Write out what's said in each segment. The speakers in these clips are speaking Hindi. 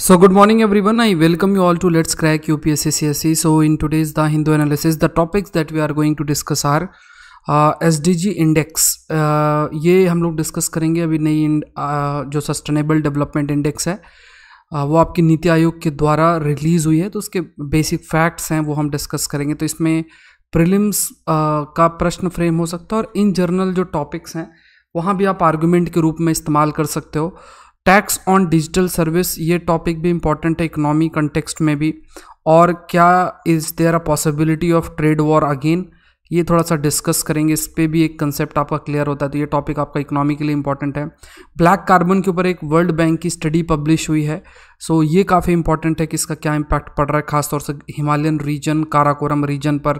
So good morning everyone I welcome you all to let's crack U P S C C S C so in today's the Hindu analysis the topics that we are going to discuss are S D G index ये हम लोग डिस्कस करेंगे अभी नई uh, जो सस्टेनेबल डेवलपमेंट इंडेक्स है uh, वो आपकी नीति आयोग के द्वारा रिलीज़ हुई है तो उसके बेसिक फैक्ट्स हैं वो हम डिस्कस करेंगे तो इसमें प्रिलिम्स uh, का प्रश्न फ्रेम हो सकता है और इन जर्नल जो टॉपिक्स हैं वहाँ भी आप आर्ग्यूमेंट के रूप में इस्तेमाल कर सकते हो टैक्स ऑन डिजिटल सर्विस ये टॉपिक भी इम्पॉर्टेंट है इकोनॉमी कंटेक्सट में भी और क्या is there a possibility of trade war again ये थोड़ा सा डिस्कस करेंगे इस पर भी एक कंसेप्ट आपका क्लियर होता है तो ये टॉपिक आपका इकोनॉमी के लिए इंपॉर्टेंट है ब्लैक कार्बन के ऊपर एक वर्ल्ड बैंक की स्टडी पब्लिश हुई है सो ये काफ़ी इंपॉर्टेंट है कि इसका क्या इम्पैक्ट पड़ रहा है खासतौर से हिमालयन रीजन काराकोरम रीजन पर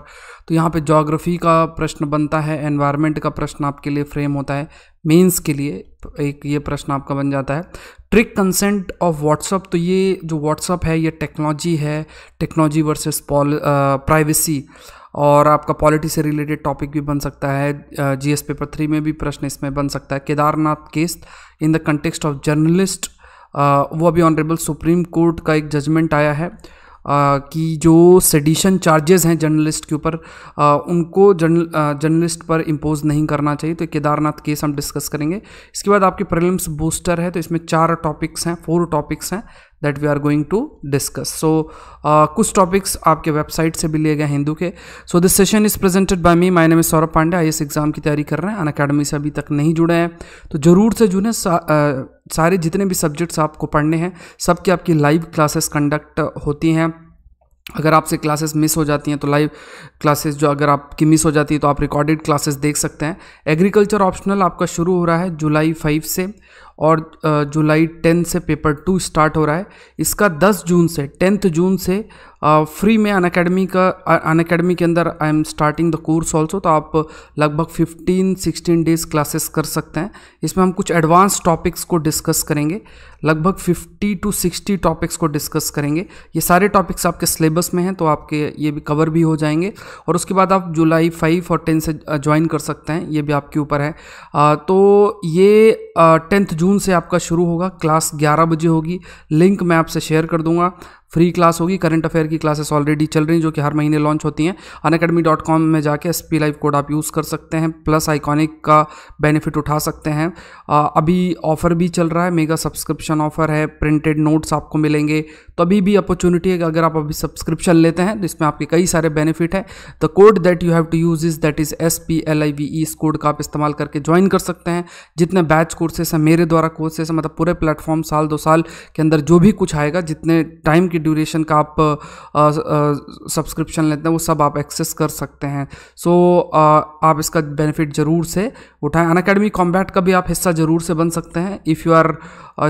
तो यहाँ पे जोग्राफी का प्रश्न बनता है एनवायरमेंट का प्रश्न आपके लिए फ्रेम होता है मेंस के लिए एक ये प्रश्न आपका बन जाता है ट्रिक कंसेंट ऑफ व्हाट्सअप तो ये जो व्हाट्सअप है ये टेक्नोलॉजी है टेक्नोलॉजी वर्सेस प्राइवेसी uh, और आपका पॉलिटी से रिलेटेड टॉपिक भी बन सकता है जी एस पेपर थ्री में भी प्रश्न इसमें बन सकता है Kedarnath case in the context of journalist वो अभी ऑनरेबल सुप्रीम कोर्ट का एक जजमेंट आया है Uh, कि जो सेडिशन चार्जेस हैं जर्नलिस्ट के ऊपर uh, उनको जर्नल जर्नलिस्ट पर इम्पोज नहीं करना चाहिए तो केदारनाथ केस हम डिस्कस करेंगे इसके बाद आपके प्रॉब्लम्स बूस्टर है तो इसमें चार टॉपिक्स हैं फोर टॉपिक्स हैं that we are going to discuss so कुछ टॉपिक्स आपके वेबसाइट से भी लिए गए हिंदू के so this session is presented by me my में सौरभ पांडे आई एग्ज़ाम की तैयारी कर रहे हैं अन अकेडमी से अभी तक नहीं जुड़े हैं तो ज़रूर से जुड़े सा, uh, सारे जितने भी सब्जेक्ट्स आपको पढ़ने हैं सबकी आपकी लाइव क्लासेस कंडक्ट होती हैं अगर आपसे क्लासेस मिस हो जाती हैं तो लाइव क्लासेस जो अगर आपकी मिस हो जाती है तो आप रिकॉर्डेड क्लासेस देख सकते हैं एग्रीकल्चर ऑप्शनल आपका शुरू हो रहा है जुलाई फाइव से और जुलाई टेंथ से पेपर टू स्टार्ट हो रहा है इसका 10 जून से टेंथ जून से फ्री में अन अकेडमी का अन अकेडमी के अंदर I am starting the course also तो आप लगभग 15 16 डेज क्लासेस कर सकते हैं इसमें हम कुछ एडवांस टॉपिक्स को डिस्कस करेंगे लगभग 50 टू 60 टॉपिक्स को डिस्कस करेंगे ये सारे टॉपिक्स आपके सिलेबस में हैं तो आपके ये भी कवर भी हो जाएंगे और उसके बाद आप जुलाई फाइव और टेन से ज्वाइन कर सकते हैं ये भी आपके ऊपर है तो ये टेंथ जून से आपका शुरू होगा क्लास ग्यारह बजे होगी लिंक मैं आपसे शेयर कर दूंगा फ्री क्लास होगी करंट अफेयर की क्लासेस ऑलरेडी चल रही जो कि हर महीने लॉन्च होती हैं अन अकेडमी डॉट कॉम में जाके एस पी लाइव कोड आप यूज़ कर सकते हैं प्लस आइकॉनिक का बेनिफिट उठा सकते हैं आ, अभी ऑफ़र भी चल रहा है मेगा सब्सक्रिप्शन ऑफ़र है प्रिंटेड नोट्स आपको मिलेंगे तो अभी भी अपॉर्चुनिटी है अगर आप अभी सब्सक्रिप्शन लेते हैं जिसमें तो आपके कई सारे बेनिफिट हैं the code that you have to use is that is S P L I V E इस कोड का आप इस्तेमाल करके ज्वाइन कर सकते हैं जितने बैच कोर्सेस हैं मेरे द्वारा कोर्सेस मतलब पूरे प्लेटफॉर्म साल दो साल के अंदर जो भी कुछ आएगा जितने टाइम की की ड्यूरेशन का आप सब्सक्रिप्शन लेते हैं वो सब आप एक्सेस कर सकते हैं सो so, आप इसका बेनिफिट ज़रूर से उठाएं अन अकेडमी कॉम्बैट का भी आप हिस्सा ज़रूर से बन सकते हैं if you are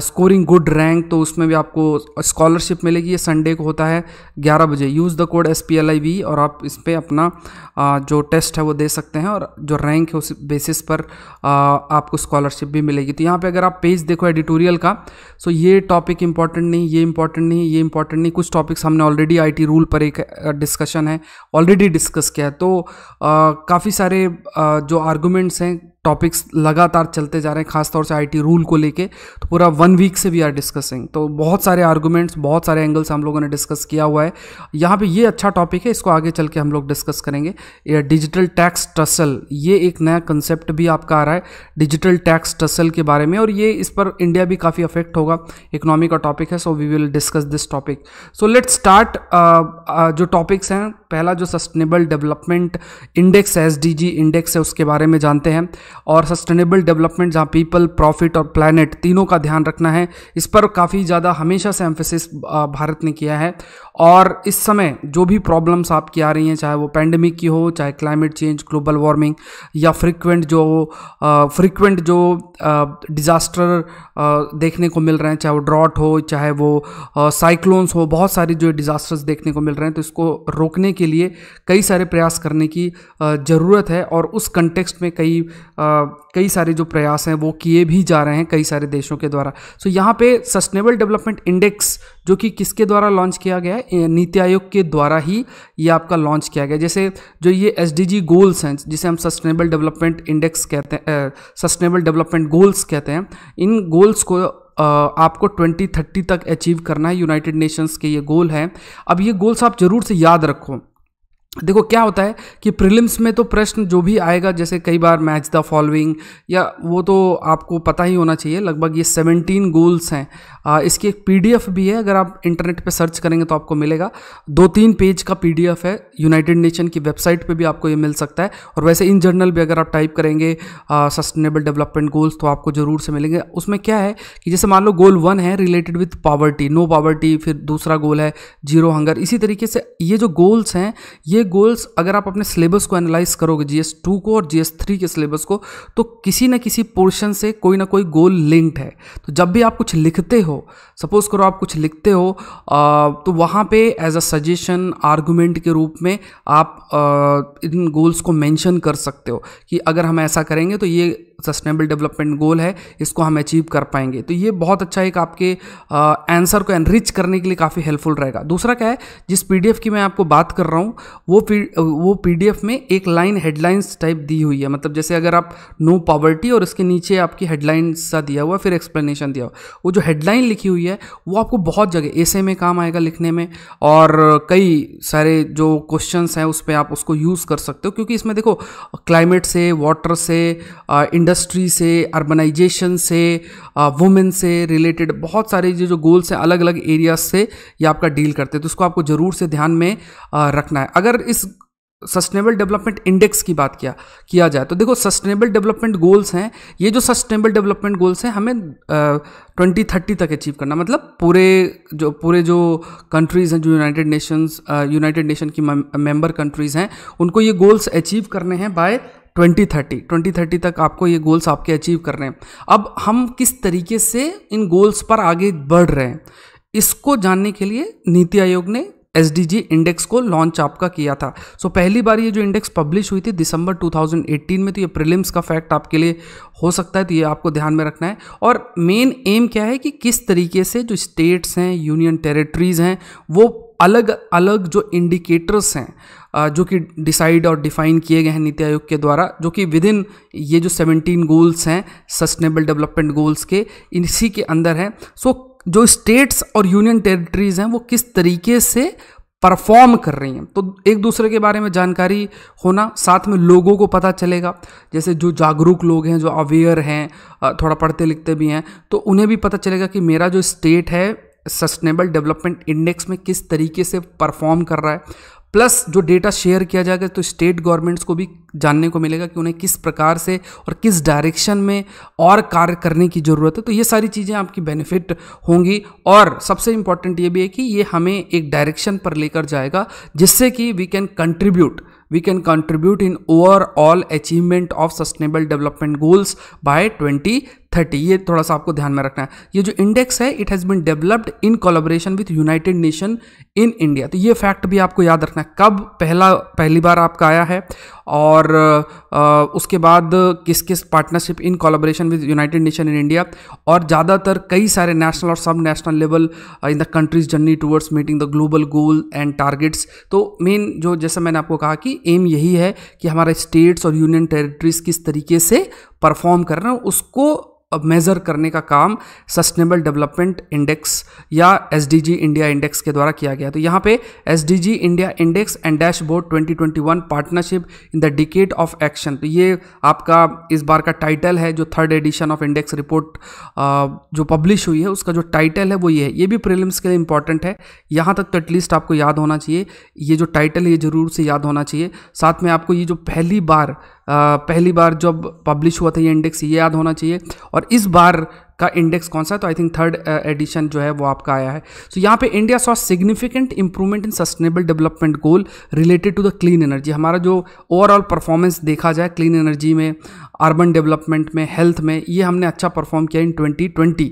scoring good rank तो उसमें भी आपको स्कॉलरशिप मिलेगी ये संडे को होता है ग्यारह बजे use the code S P L I V और आप इस पर अपना जो टेस्ट है वो दे सकते हैं और जो रैंक है उस बेसिस पर आपको स्कॉलरशिप भी मिलेगी तो यहाँ पर अगर आप पेज देखो एडिटोरियल का सो ये टॉपिक इंपॉर्टेंट नहीं ये इंपॉर्टेंट नहीं ये इंपॉर्टेंट नहीं कुछ टॉपिक्स हमने ऑलरेडी आईटी रूल पर एक डिस्कशन है ऑलरेडी डिस्कस किया है तो काफ़ी सारे आ, जो आर्गूमेंट्स हैं टॉपिक्स लगातार चलते जा रहे हैं खासतौर से आईटी रूल को लेके तो पूरा वन वीक से वी आर डिस्कसिंग तो बहुत सारे आर्गूमेंट्स बहुत सारे एंगल्स हम लोगों ने डिस्कस किया हुआ है यहाँ पे ये अच्छा टॉपिक है इसको आगे चल के हम लोग डिस्कस करेंगे डिजिटल टैक्स टसल ये एक नया कंसेप्ट भी आपका आ रहा है डिजिटल टैक्स टसल के बारे में और ये इस पर इंडिया भी काफ़ी अफेक्ट होगा इकोनॉमी का टॉपिक है so we will discuss this topic so let start जो टॉपिक्स हैं पहला जो sustainable development index S index है उसके बारे में जानते हैं और सस्टेनेबल डेवलपमेंट जहाँ पीपल प्रॉफिट और प्लानट तीनों का ध्यान रखना है इस पर काफ़ी ज़्यादा हमेशा से एम्फेसिस भारत ने किया है और इस समय जो भी प्रॉब्लम्स आपकी आ रही हैं चाहे वो पैंडमिक की हो चाहे क्लाइमेट चेंज ग्लोबल वार्मिंग या फ्रिक्वेंट जो फ्रिक्वेंट जो डिज़ास्टर देखने को मिल रहे हैं चाहे वो ड्रॉट हो चाहे वो साइक्लोन्स हो बहुत सारे जो डिज़ास्टर्स देखने को मिल रहे हैं तो इसको रोकने के लिए कई सारे प्रयास करने की ज़रूरत है और उस कंटेक्सट में कई कई सारे जो प्रयास हैं वो किए भी जा रहे हैं कई सारे देशों के द्वारा सो so, यहाँ पे सस्टेनेबल डेवलपमेंट इंडेक्स जो कि किसके द्वारा लॉन्च किया गया है नीति आयोग के द्वारा ही ये आपका लॉन्च किया गया जैसे जो ये एस गोल्स हैं जिसे हम सस्टेनेबल डेवलपमेंट इंडेक्स कहते हैं सस्टेनेबल डेवलपमेंट गोल्स कहते हैं इन गोल्स को आपको 2030 तक अचीव करना है यूनाइटेड नेशंस के ये गोल हैं अब ये गोल्स आप ज़रूर से याद रखो देखो क्या होता है कि प्रीलिम्स में तो प्रश्न जो भी आएगा जैसे कई बार मैच द फॉलोइंग या वो तो आपको पता ही होना चाहिए लगभग ये 17 गोल्स हैं इसकी एक पीडीएफ भी है अगर आप इंटरनेट पे सर्च करेंगे तो आपको मिलेगा दो तीन पेज का पीडीएफ है यूनाइटेड नेशन की वेबसाइट पे भी आपको ये मिल सकता है और वैसे इन जर्नल भी अगर आप टाइप करेंगे सस्टेनेबल डेवलपमेंट गोल्स तो आपको ज़रूर से मिलेंगे उसमें क्या है कि जैसे मान लो गोल वन है related with poverty no poverty फिर दूसरा गोल है जीरो हंगर इसी तरीके से ये जो गोल्स हैं ये गोल्स अगर आप अपने सिलेबस को एनालाइज करोगे जी टू को और जी थ्री के सिलेबस को तो किसी न किसी पोर्शन से कोई ना कोई गोल लिंक्ड है तो जब भी आप कुछ लिखते हो हो सपोज़ करो आप कुछ लिखते हो आ, तो वहाँ पे एज अ सजेशन आर्गुमेंट के रूप में आप आ, इन गोल्स को मेंशन कर सकते हो कि अगर हम ऐसा करेंगे तो ये सस्टेनेबल डेवलपमेंट गोल है इसको हम अचीव कर पाएंगे तो ये बहुत अच्छा एक आपके आंसर को एनरिच करने के लिए काफ़ी हेल्पफुल रहेगा दूसरा क्या है जिस पीडीएफ की मैं आपको बात कर रहा हूँ वो पी वो पीडीएफ में एक लाइन हेडलाइंस टाइप दी हुई है मतलब जैसे अगर आप नो पॉवर्टी और इसके नीचे आपकी हेडलाइन सा दिया हुआ फिर एक्सप्लेनेशन दिया हुआ वो जो हेडलाइन लिखी हुई है वो आपको बहुत जगह ऐसे में काम आएगा लिखने में और कई सारे जो क्वेश्चन हैं उस पर आप उसको यूज़ कर सकते हो क्योंकि इसमें देखो क्लाइमेट से वाटर से इंड इंडस्ट्री से अर्बनाइजेशन से वुमेन uh, से रिलेटेड बहुत सारे जो जो गोल्स हैं अलग अलग एरियाज से ये आपका डील करते हैं तो उसको आपको ज़रूर से ध्यान में uh, रखना है अगर इस सस्टेनेबल डेवलपमेंट इंडेक्स की बात किया किया जाए तो देखो सस्टेनेबल डेवलपमेंट गोल्स हैं ये जो सस्टेनेबल डेवलपमेंट गोल्स हैं हमें ट्वेंटी uh, थर्टी तक अचीव करना मतलब पूरे जो पूरे जो कंट्रीज़ हैं जो यूनाइटेड नेशंस यूनाइटेड नेशन की मेंबर कंट्रीज़ हैं उनको ये गोल्स अचीव करने हैं बाय 2030 2030 तक आपको ये गोल्स आपके अचीव कर रहे हैं अब हम किस तरीके से इन गोल्स पर आगे बढ़ रहे हैं इसको जानने के लिए नीति आयोग ने एस इंडेक्स को लॉन्च आपका किया था सो so, पहली बार ये जो इंडेक्स पब्लिश हुई थी दिसंबर 2018 में तो ये प्रिलिम्स का फैक्ट आपके लिए हो सकता है तो ये आपको ध्यान में रखना है और मेन एम क्या है कि किस तरीके से जो स्टेट्स हैं यूनियन टेरिटरीज़ हैं वो अलग अलग जो इंडिकेटर्स हैं जो कि डिसाइड और डिफाइन किए गए हैं नीति आयोग के द्वारा जो कि विद इन ये जो 17 गोल्स हैं सस्टेनेबल डेवलपमेंट गोल्स के इसी के अंदर हैं सो जो स्टेट्स और यूनियन टेरिटरीज़ हैं वो किस तरीके से परफॉर्म कर रही हैं तो एक दूसरे के बारे में जानकारी होना साथ में लोगों को पता चलेगा जैसे जो जागरूक लोग हैं जो अवेयर हैं थोड़ा पढ़ते लिखते भी हैं तो उन्हें भी पता चलेगा कि मेरा जो स्टेट है सस्टेनेबल डेवलपमेंट इंडेक्स में किस तरीके से परफॉर्म कर रहा है प्लस जो डेटा शेयर किया जाएगा तो स्टेट गवर्नमेंट्स को भी जानने को मिलेगा कि उन्हें किस प्रकार से और किस डायरेक्शन में और कार्य करने की ज़रूरत है तो ये सारी चीज़ें आपकी बेनिफिट होंगी और सबसे इम्पॉर्टेंट ये भी है कि ये हमें एक डायरेक्शन पर लेकर जाएगा जिससे कि we can contribute we can contribute in overall achievement of sustainable development goals by twenty thirty ये थोड़ा सा आपको ध्यान में रखना है ये जो इंडेक्स है it has been developed in collaboration with United Nation in India तो ये फैक्ट भी आपको याद रखना है कब पहला पहली बार आपका आया है और आ, उसके बाद किस किस partnership in collaboration with United Nation in India और ज़्यादातर कई सारे नेशनल और sub national level in the countries journey towards meeting the global goal and targets तो मेन जो जैसे मैंने आपको कहा कि एम यही है कि हमारे स्टेट्स और यूनियन टेरिटरीज किस तरीके से परफॉर्म कर रहे हैं उसको मेज़र करने का काम सस्टेनेबल डेवलपमेंट इंडेक्स या एस इंडिया इंडेक्स के द्वारा किया गया तो यहाँ पे S India index and dashboard 2021 partnership in the decade of action तो ये आपका इस बार का टाइटल है जो third edition of index report जो पब्लिश हुई है उसका जो टाइटल है वो ये है ये भी प्रिलिम्स के लिए इंपॉर्टेंट है यहाँ तक तो एटलीस्ट आपको याद होना चाहिए ये जो टाइटल है ये ज़रूर से याद होना चाहिए साथ में आपको ये जो पहली बार पहली बार जब पब्लिश हुआ था ये इंडेक्स ये याद होना चाहिए और इस बार का इंडेक्स कौन सा है तो आई थिंक थर्ड एडिशन जो है वो आपका आया है सो so, यहाँ पे India saw significant improvement in sustainable development goal related to the clean energy हमारा जो ओवरऑल परफॉर्मेंस देखा जाए क्लीन एनर्जी में अर्बन डेवलपमेंट में हेल्थ में ये हमने अच्छा परफॉर्म किया इन 2020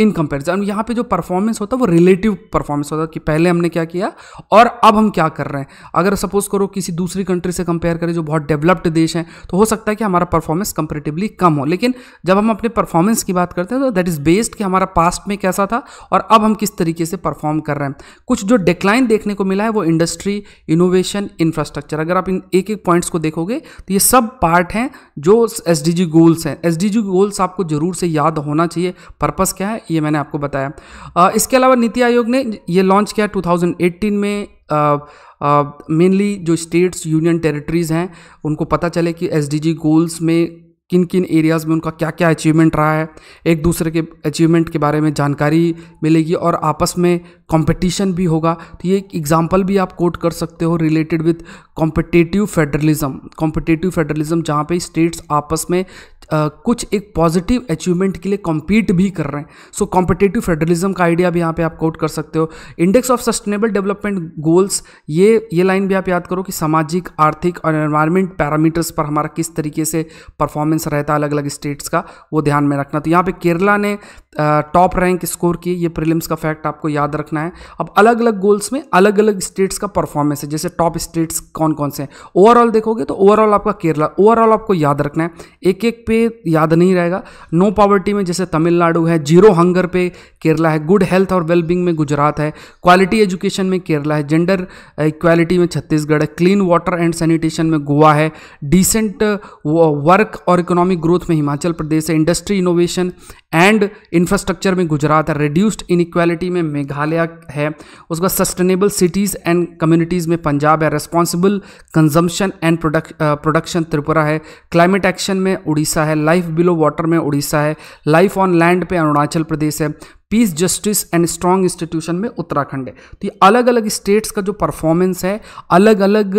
इन कंपेरिजन यहाँ पे जो परफॉर्मेंस होता है वो रिलेटिव परफॉर्मेंस होता है कि पहले हमने क्या किया और अब हम क्या कर रहे हैं अगर सपोज करो किसी दूसरी कंट्री से कंपेयर करें जो बहुत डेवलप्ड देश हैं तो हो सकता है कि हमारा परफॉर्मेंस कंपेरेटिवली कम हो लेकिन जब हम अपने परफॉर्मेंस की बात करते हैं तो दैट इज़ बेस्ड कि हमारा पास्ट में कैसा था और अब हम किस तरीके से परफॉर्म कर रहे हैं कुछ जो डिक्लाइन देखने को मिला है वो इंडस्ट्री इनोवेशन इंफ्रास्ट्रक्चर अगर आप इन एक एक पॉइंट्स को देखोगे तो ये सब पार्ट हैं जो एस गोल्स हैं एस गोल्स आपको ज़रूर से याद होना चाहिए पर्पज़ क्या है ये मैंने आपको बताया आ, इसके अलावा नीति आयोग ने ये लॉन्च किया टू में मेनली uh, uh, जो स्टेट्स यूनियन टेरिटरीज़ हैं उनको पता चले कि एस गोल्स में किन किन एरियाज़ में उनका क्या क्या अचीवमेंट रहा है एक दूसरे के अचीवमेंट के बारे में जानकारी मिलेगी और आपस में कंपटीशन भी होगा तो ये एक एग्जांपल भी आप कोट कर सकते हो related with competitive federalism competitive federalism जहाँ पे स्टेट्स आपस में Uh, कुछ एक पॉजिटिव अचीवमेंट के लिए कॉम्पीट भी कर रहे हैं सो कॉम्पिटेटिव फेडरलिज्म का आइडिया भी यहाँ पे आप कोट कर सकते हो index of sustainable development goals ये ये लाइन भी आप याद करो कि सामाजिक आर्थिक और एनवायरमेंट पैरामीटर्स पर हमारा किस तरीके से परफॉर्मेंस डिफरेंस रहता है अलग अलग स्टेट्स का वो ध्यान में रखना तो यहाँ पे केरला ने टॉप रैंक स्कोर की ये प्रीलिम्स का फैक्ट आपको याद रखना है अब अलग अलग गोल्स में अलग अलग स्टेट्स का परफॉर्मेंस है जैसे टॉप स्टेट्स कौन कौन से हैं ओवरऑल देखोगे तो ओवरऑल आपका केरला ओवरऑल आपको याद रखना है एक एक पे याद नहीं रहेगा नो पॉवर्टी में जैसे तमिलनाडु है जीरो हंगर पे केरला है गुड हेल्थ और वेलबींग में गुजरात है क्वालिटी एजुकेशन में केरला है जेंडर इक्वालिटी में छत्तीसगढ़ है क्लीन वाटर एंड सैनिटेशन में गोवा है डिसेंट वर्क और इकोनॉमिक ग्रोथ में हिमाचल प्रदेश है इंडस्ट्री इनोवेशन एंड इंफ्रास्ट्रक्चर में गुजरात है रिड्यूस्ड इनिक्वालिटी में मेघालय है उसके बाद सस्टेनेबल सिटीज़ एंड कम्युनिटीज़ में पंजाब है responsible consumption and production Tripura है क्लाइमेट एक्शन में उड़ीसा है लाइफ बिलो वाटर में उड़ीसा है लाइफ ऑन लैंड पे अरुणाचल प्रदेश है peace justice and strong institution में उत्तराखंड है तो ये अलग अलग स्टेट्स का जो परफॉर्मेंस है अलग अलग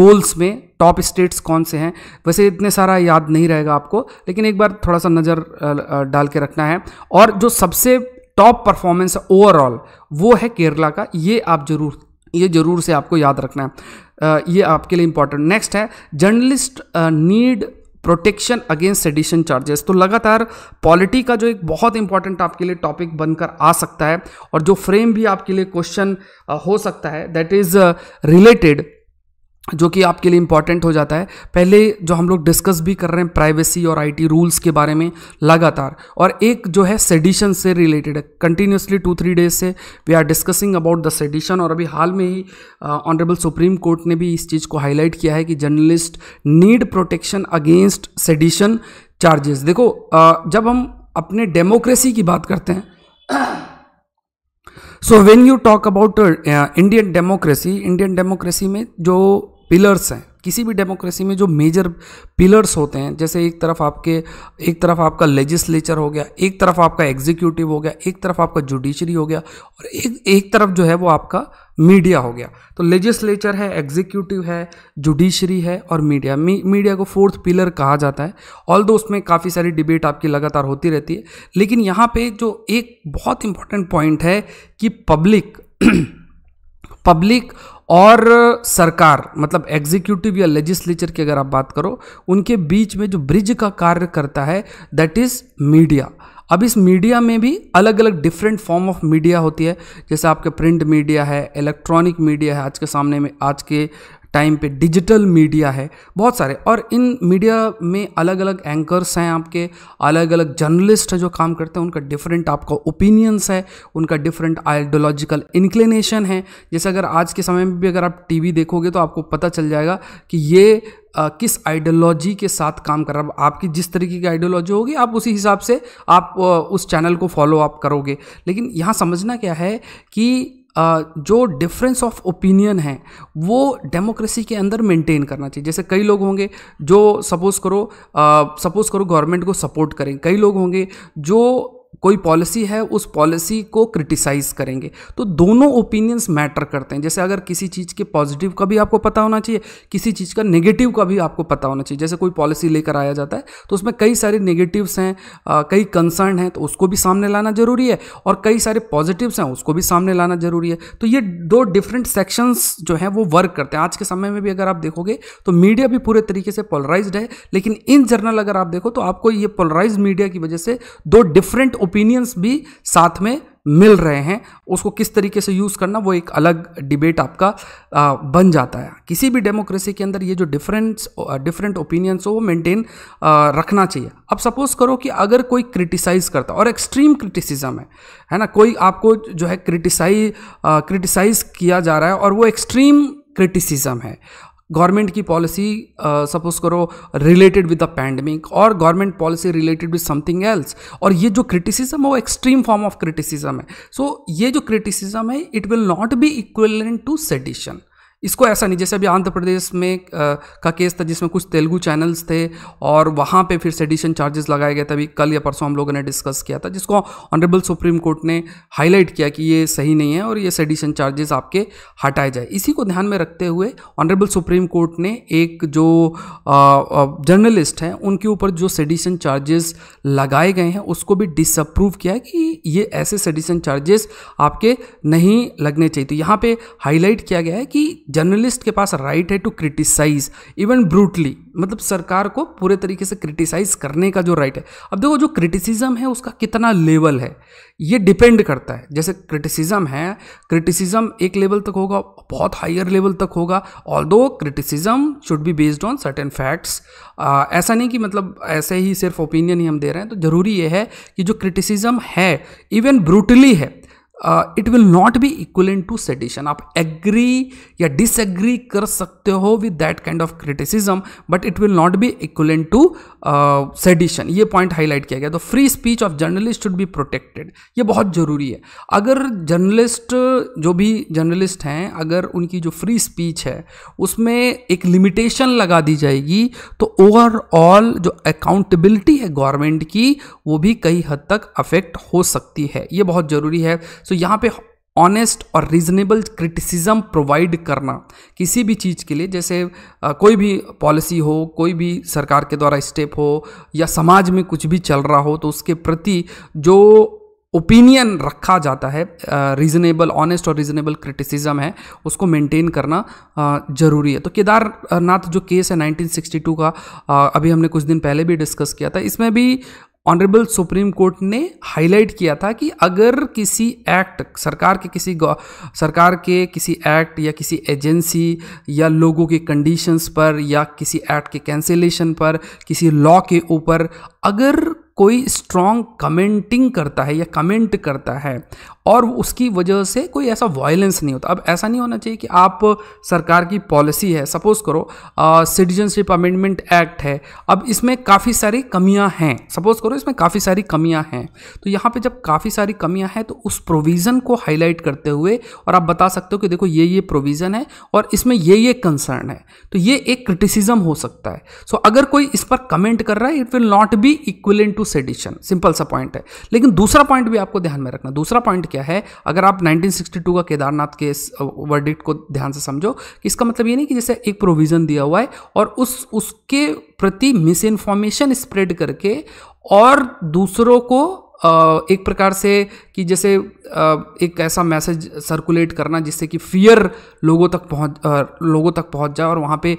गोल्स में टॉप स्टेट्स कौन से हैं वैसे इतने सारा याद नहीं रहेगा आपको लेकिन एक बार थोड़ा सा नज़र uh, uh, डाल के रखना है और जो सबसे टॉप परफॉर्मेंस है ओवरऑल वो है केरला का ये आप जरूर ये ज़रूर से आपको याद रखना है uh, ये आपके लिए इंपॉर्टेंट नेक्स्ट है journalist need protection against sedition charges तो लगातार पॉलिटी का जो एक बहुत इंपॉर्टेंट आपके लिए टॉपिक बनकर आ सकता है और जो फ्रेम भी आपके लिए क्वेश्चन हो सकता है दैट इज़ रिलेटेड जो कि आपके लिए इंपॉर्टेंट हो जाता है पहले जो हम लोग डिस्कस भी कर रहे हैं प्राइवेसी और आईटी रूल्स के बारे में लगातार और एक जो है सेडिशन से रिलेटेड है कंटिन्यूसली टू थ्री डेज से we are discussing about the sedition और अभी हाल में ही ऑनरेबल सुप्रीम कोर्ट ने भी इस चीज़ को हाईलाइट किया है कि journalist need protection against sedition charges देखो uh, जब हम अपने डेमोक्रेसी की बात करते हैं so when you talk about Indian democracy Indian democracy में जो पिलर्स हैं किसी भी डेमोक्रेसी में जो मेजर पिलर्स होते हैं जैसे एक तरफ आपके एक तरफ आपका लेजिस्लेचर हो गया एक तरफ आपका एग्जीक्यूटिव हो गया एक तरफ आपका जुडिशरी हो गया और एक एक तरफ जो है वो आपका मीडिया हो गया तो लेजिस्लेचर है एग्जीक्यूटिव है जुडिशरी है और मीडिया मी, मीडिया को फोर्थ पिलर कहा जाता है ऑल दो उसमें काफ़ी सारी डिबेट आपकी लगातार होती रहती है लेकिन यहाँ पे जो एक बहुत इंपॉर्टेंट पॉइंट है कि पब्लिक पब्लिक और सरकार मतलब एग्जीक्यूटिव या लेजिस्लेचर की अगर आप बात करो उनके बीच में जो ब्रिज का कार्य करता है दैट इज़ मीडिया अब इस मीडिया में भी अलग अलग डिफरेंट फॉर्म ऑफ मीडिया होती है जैसे आपके प्रिंट मीडिया है इलेक्ट्रॉनिक मीडिया है आज के सामने में आज के टाइम पे डिजिटल मीडिया है बहुत सारे और इन मीडिया में अलग अलग एंकर्स हैं आपके अलग अलग जर्नलिस्ट जो काम करते हैं उनका डिफरेंट आपका ओपिनियंस है उनका डिफरेंट आइडियोलॉजिकल इंक्लिनेशन है जैसे अगर आज के समय में भी अगर आप टीवी देखोगे तो आपको पता चल जाएगा कि ये आ, किस आइडियोलॉजी के साथ काम कर रहा है आपकी जिस तरीके की आइडियोलॉजी होगी आप उसी हिसाब से आप आ, उस चैनल को फॉलो अप करोगे लेकिन यहाँ समझना क्या है कि जो डिफरेंस ऑफ ओपिनियन है वो डेमोक्रेसी के अंदर मेंटेन करना चाहिए जैसे कई लोग होंगे जो सपोज़ करो सपोज़ करो गवर्नमेंट को सपोर्ट करें कई लोग होंगे जो कोई पॉलिसी है उस पॉलिसी को क्रिटिसाइज़ करेंगे तो दोनों ओपिनियंस मैटर करते हैं जैसे अगर किसी चीज़ के पॉजिटिव का भी आपको पता होना चाहिए किसी चीज़ का नेगेटिव का भी आपको पता होना चाहिए जैसे कोई पॉलिसी लेकर आया जाता है तो उसमें कई सारे नेगेटिव्स हैं कई कंसर्न हैं तो उसको भी सामने लाना ज़रूरी है और कई सारे पॉजिटिव्स हैं उसको भी सामने लाना ज़रूरी है तो ये दो डिफरेंट सेक्शंस जो हैं वो वर्क करते हैं आज के समय में भी अगर आप देखोगे तो मीडिया भी पूरे तरीके से पोलराइज है लेकिन इन जर्नल अगर आप देखो तो आपको ये पोलराइज मीडिया की वजह से दो डिफरेंट ओपिनियंस भी साथ में मिल रहे हैं उसको किस तरीके से यूज़ करना वो एक अलग डिबेट आपका आ, बन जाता है किसी भी डेमोक्रेसी के अंदर ये जो डिफरेंट डिफरेंट ओपिनियंस हो वो मेंटेन रखना चाहिए अब सपोज़ करो कि अगर कोई क्रिटिसाइज़ करता और एक्सट्रीम क्रिटिसिज्म है है ना कोई आपको जो है क्रिटिसाइज क्रिटिसाइज़ किया जा रहा है और वो एक्सट्रीम क्रिटिसिज्म है गवर्नमेंट की पॉलिसी सपोज करो रिलेटेड विद द पैंडमिक और government policy related with something else और ये जो क्रिटिसिज्म है वो एक्सट्रीम फॉर्म ऑफ क्रिटिसिज्म है सो so, ये जो क्रिटिसिज्म है it will not be equivalent to sedition इसको ऐसा नहीं जैसे अभी आंध्र प्रदेश में आ, का केस था जिसमें कुछ तेलुगु चैनल्स थे और वहाँ पे फिर सेडिशन चार्जेस लगाए गए अभी कल या परसों हम लोगों ने डिस्कस किया था जिसको ऑनरेबल सुप्रीम कोर्ट ने हाईलाइट किया कि ये सही नहीं है और ये सेडिशन चार्जेस आपके हटाए जाए इसी को ध्यान में रखते हुए ऑनरेबल सुप्रीम कोर्ट ने एक जो जर्नलिस्ट हैं उनके ऊपर जो सेडिशन चार्जेस लगाए गए हैं उसको भी डिसअप्रूव किया है कि ये ऐसे सेडिशन चार्जेस आपके नहीं लगने चाहिए तो यहाँ पर हाईलाइट किया गया है कि जर्नलिस्ट के पास राइट है टू क्रिटिसाइज इवन ब्रूटली मतलब सरकार को पूरे तरीके से क्रिटिसाइज करने का जो राइट है अब देखो जो क्रिटिसिज्म है उसका कितना लेवल है ये डिपेंड करता है जैसे क्रिटिसिज्म है क्रिटिसिज्म एक लेवल तक होगा बहुत हायर लेवल तक होगा although criticism should be based on certain facts ऐसा नहीं कि मतलब ऐसे ही सिर्फ ओपिनियन ही हम दे रहे हैं तो ज़रूरी यह है कि जो क्रिटिसिज्म है इवन ब्रूटली है it will not be into sedition आप एग्री या डिसएग्री कर सकते हो with that kind of criticism but it will not be equivalent to sedition ये पॉइंट हाईलाइट किया गया तो free speech of journalist should be protected ये बहुत ज़रूरी है अगर जर्नलिस्ट जो भी जर्नलिस्ट हैं अगर उनकी जो फ्री स्पीच है उसमें एक लिमिटेशन लगा दी जाएगी तो ओवरऑल जो अकाउंटेबिलिटी है गवर्नमेंट की वो भी कई हद तक अफेक्ट हो सकती है ये बहुत ज़रूरी है सो सो तो यहाँ पे ऑनेस्ट और रीजनेबल क्रिटिसिज्म प्रोवाइड करना किसी भी चीज़ के लिए जैसे आ, कोई भी पॉलिसी हो कोई भी सरकार के द्वारा स्टेप हो या समाज में कुछ भी चल रहा हो तो उसके प्रति जो ओपिनियन रखा जाता है रीज़नेबल ऑनेस्ट और रीज़नेबल क्रिटिसिज्म है उसको मेंटेन करना ज़रूरी है तो केदारनाथ जो केस है 1962 का आ, अभी हमने कुछ दिन पहले भी डिस्कस किया था इसमें भी ऑनरेबल सुप्रीम कोर्ट ने हाईलाइट किया था कि अगर किसी एक्ट सरकार के किसी सरकार के किसी एक्ट या किसी एजेंसी या लोगों के कंडीशंस पर या किसी एक्ट के कैंसिलेशन पर किसी लॉ के ऊपर अगर कोई स्ट्रॉन्ग कमेंटिंग करता है या कमेंट करता है और उसकी वजह से कोई ऐसा वायलेंस नहीं होता अब ऐसा नहीं होना चाहिए कि आप सरकार की पॉलिसी है सपोज़ करो सिटीजनशिप अमेंडमेंट एक्ट है अब इसमें काफ़ी सारी कमियां हैं सपोज़ करो इसमें काफ़ी सारी कमियां हैं तो यहाँ पे जब काफ़ी सारी कमियां हैं तो उस प्रोविज़न को हाईलाइट करते हुए और आप बता सकते हो कि देखो ये ये प्रोविज़न है और इसमें ये ये कंसर्न है तो ये एक क्रिटिसिज्म हो सकता है सो so, अगर कोई इस पर कमेंट कर रहा है it will not be equivalent to to sedition simple सा पॉइंट है लेकिन दूसरा पॉइंट भी आपको ध्यान में रखना दूसरा पॉइंट क्या है अगर आप 1962 का केदारनाथ के वर्डिक्ट को ध्यान से समझो कि इसका मतलब ये नहीं कि जैसे एक प्रोविज़न दिया हुआ है और उस उसके प्रति मिस इन्फॉर्मेशन स्प्रेड करके और दूसरों को एक प्रकार से कि जैसे एक ऐसा मैसेज सर्कुलेट करना जिससे कि फियर लोगों तक पहुंच लोगों तक पहुंच जाए और वहाँ पे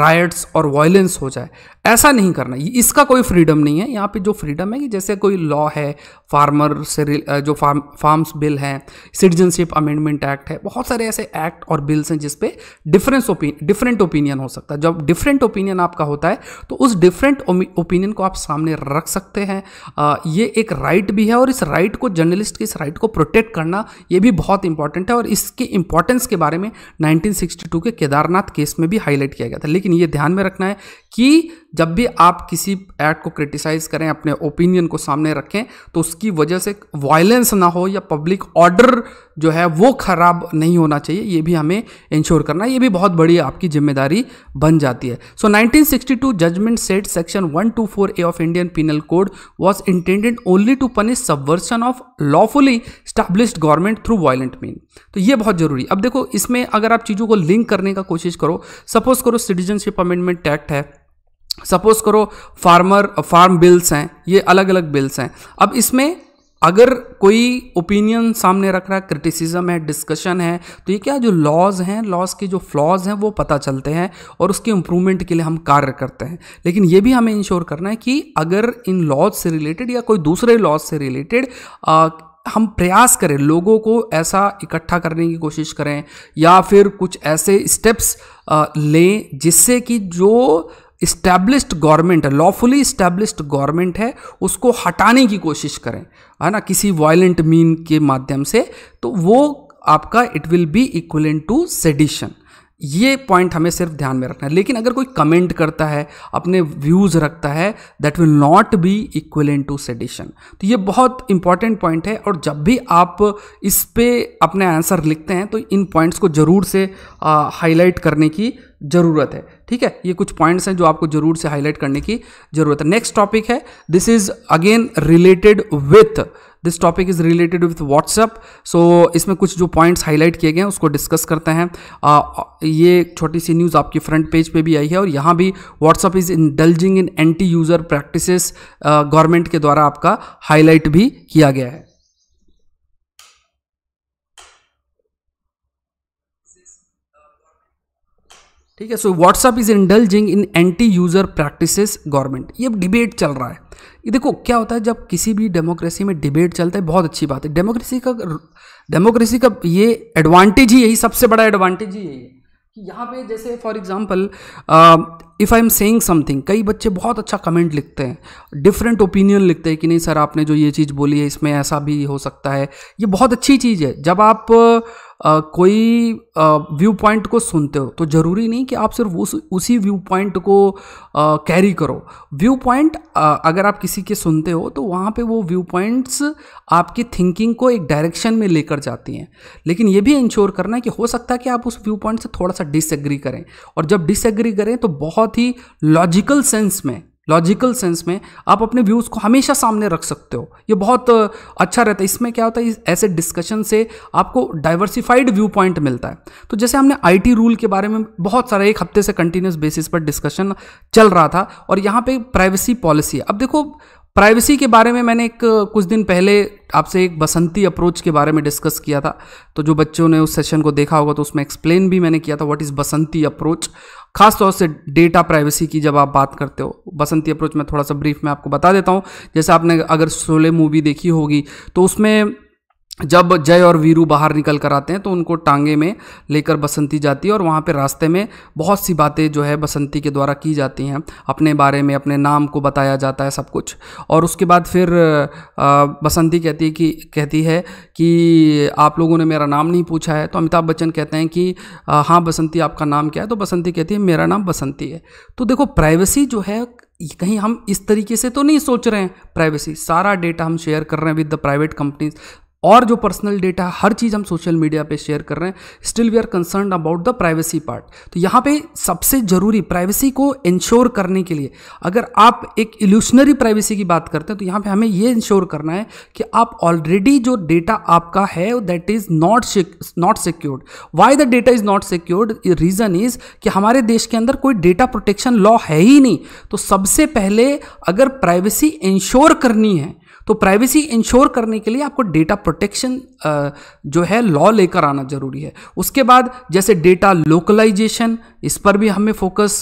रायट्स और वायलेंस हो जाए ऐसा नहीं करना इसका कोई फ्रीडम नहीं है यहाँ पे जो फ्रीडम है कि जैसे कोई लॉ है फार्मर से जो फार्म फार्म्स बिल हैं सिटीजनशिप अमेंडमेंट एक्ट है बहुत सारे ऐसे एक्ट और बिल्स हैं जिसपे डिफरेंस ओपिनियन डिफरेंट ओपिनियन हो सकता है जब डिफरेंट ओपिनियन आपका होता है तो उस डिफरेंट ओपिनियन को आप सामने रख सकते हैं ये एक राइट भी है और इस राइट को जर्नलिस्ट की इस राइट को प्रोटेक्ट करना ये भी बहुत इंपॉर्टेंट है और इसके इंपॉर्टेंस के बारे में 1962 के केदारनाथ केस में भी हाईलाइट किया गया था लेकिन ये ध्यान में रखना है कि जब भी आप किसी एक्ट को क्रिटिसाइज़ करें अपने ओपिनियन को सामने रखें तो उसकी वजह से वायलेंस ना हो या पब्लिक ऑर्डर जो है वो ख़राब नहीं होना चाहिए ये भी हमें इंश्योर करना ये भी बहुत बड़ी आपकी जिम्मेदारी बन जाती है so so, 1962 judgement set section 124 A of Indian penal code was intended only to punish subversion of lawfully established government through violent mean तो ये बहुत ज़रूरी अब देखो इसमें अगर आप चीज़ों को लिंक करने का कोशिश करो सपोज करो सिटीजनशिप अमेंडमेंट एक्ट है सपोज करो फार्मर फार्म बिल्स हैं ये अलग अलग बिल्स हैं अब इसमें अगर कोई ओपिनियन सामने रख रहा है क्रिटिसिज्म है डिस्कशन है तो ये क्या जो लॉज हैं लॉज के जो फ्लॉज हैं वो पता चलते हैं और उसके इम्प्रूवमेंट के लिए हम कार्य करते हैं लेकिन ये भी हमें इंश्योर करना है कि अगर इन लॉज से रिलेटेड या कोई दूसरे लॉज से रिलेटेड हम प्रयास करें लोगों को ऐसा इकट्ठा करने की कोशिश करें या फिर कुछ ऐसे स्टेप्स लें जिससे कि जो इस्टेब्लिश्ड गवर्नमेंट है लॉफुली इस्टेब्लिश्ड गवर्नमेंट है उसको हटाने की कोशिश करें है ना किसी वायलेंट मीन के माध्यम से तो वो आपका it will be equivalent to sedition ये पॉइंट हमें सिर्फ ध्यान में रखना है लेकिन अगर कोई कमेंट करता है अपने व्यूज़ रखता है that will not be equivalent to sedition तो ये बहुत इंपॉर्टेंट पॉइंट है और जब भी आप इस पर अपने आंसर लिखते हैं तो इन पॉइंट्स को ज़रूर से हाईलाइट करने की ज़रूरत है ठीक है ये कुछ पॉइंट्स हैं जो आपको ज़रूर से हाईलाइट करने की ज़रूरत है नेक्स्ट टॉपिक है this is again related with this topic is related with WhatsApp so इसमें कुछ जो पॉइंट्स हाईलाइट किए गए हैं उसको डिस्कस करते हैं आ, ये छोटी सी न्यूज़ आपकी फ्रंट पेज पे भी आई है और यहाँ भी WhatsApp is indulging in anti user practice government के द्वारा आपका हाईलाइट भी किया गया है ठीक है so WhatsApp is indulging in anti user practices government ये डिबेट चल रहा है ये देखो क्या होता है जब किसी भी डेमोक्रेसी में डिबेट चलता है बहुत अच्छी बात है डेमोक्रेसी का डेमोक्रेसी का ये एडवांटेज ही यही सबसे बड़ा एडवांटेज ही यही है कि यहाँ पे जैसे for example if I am saying something कई बच्चे बहुत अच्छा कमेंट लिखते हैं डिफरेंट ओपिनियन लिखते हैं कि नहीं सर आपने जो ये चीज़ बोली है इसमें ऐसा भी हो सकता है ये बहुत अच्छी चीज़ है जब आप uh, आ, कोई व्यू पॉइंट को सुनते हो तो ज़रूरी नहीं कि आप सिर्फ उस उसी व्यू पॉइंट को कैरी करो व्यू पॉइंट अगर आप किसी के सुनते हो तो वहाँ पे वो व्यू पॉइंट्स आपकी थिंकिंग को एक डायरेक्शन में लेकर जाती हैं लेकिन ये भी इंश्योर करना है कि हो सकता है कि आप उस व्यू पॉइंट से थोड़ा सा डिसएग्री करें और जब डिसएग्री करें तो बहुत ही लॉजिकल सेंस में लॉजिकल सेंस में आप अपने व्यूज़ को हमेशा सामने रख सकते हो ये बहुत अच्छा रहता है इसमें क्या होता है ऐसे डिस्कशन से आपको डाइवर्सिफाइड व्यू पॉइंट मिलता है तो जैसे हमने आईटी रूल के बारे में बहुत सारा एक हफ्ते से कंटिन्यूस बेसिस पर डिस्कशन चल रहा था और यहाँ पे प्राइवेसी पॉलिसी है अब देखो प्राइवेसी के बारे में मैंने एक कुछ दिन पहले आपसे एक बसंती अप्रोच के बारे में डिस्कस किया था तो जो बच्चों ने उस सेशन को देखा होगा तो उसमें एक्सप्लेन भी मैंने किया था व्हाट इज़ बसंती अप्रोच खास तौर से डेटा प्राइवेसी की जब आप बात करते हो बसंती अप्रोच में थोड़ा सा ब्रीफ में आपको बता देता हूँ जैसे आपने अगर सोले मूवी देखी होगी तो उसमें जब जय और वीरू बाहर निकल कर आते हैं तो उनको टांगे में लेकर बसंती जाती है और वहाँ पे रास्ते में बहुत सी बातें जो है बसंती के द्वारा की जाती हैं अपने बारे में अपने नाम को बताया जाता है सब कुछ और उसके बाद फिर बसंती कहती है कि कहती है कि आप लोगों ने मेरा नाम नहीं पूछा है तो अमिताभ बच्चन कहते हैं कि हाँ बसंती आपका नाम क्या है तो बसंती कहती है मेरा नाम बसंती है तो देखो प्राइवेसी जो है कहीं हम इस तरीके से तो नहीं सोच रहे हैं प्राइवेसी सारा डेटा हम शेयर कर रहे हैं विद द प्राइवेट कंपनीज और जो पर्सनल डेटा हर चीज़ हम सोशल मीडिया पे शेयर कर रहे हैं still we are concern about the privacy part तो यहाँ पे सबसे ज़रूरी प्राइवेसी को इंश्योर करने के लिए अगर आप एक इल्यूशनरी प्राइवेसी की बात करते हैं तो यहाँ पे हमें ये इंश्योर करना है कि आप ऑलरेडी जो डेटा आपका है that is not not secured why the data is not secured reason is कि हमारे देश के अंदर कोई डेटा प्रोटेक्शन लॉ है ही नहीं तो सबसे पहले अगर प्राइवेसी इंश्योर करनी है तो प्राइवेसी इंश्योर करने के लिए आपको डेटा प्रोटेक्शन जो है लॉ लेकर आना ज़रूरी है उसके बाद जैसे डेटा लोकलाइजेशन इस पर भी हमें फोकस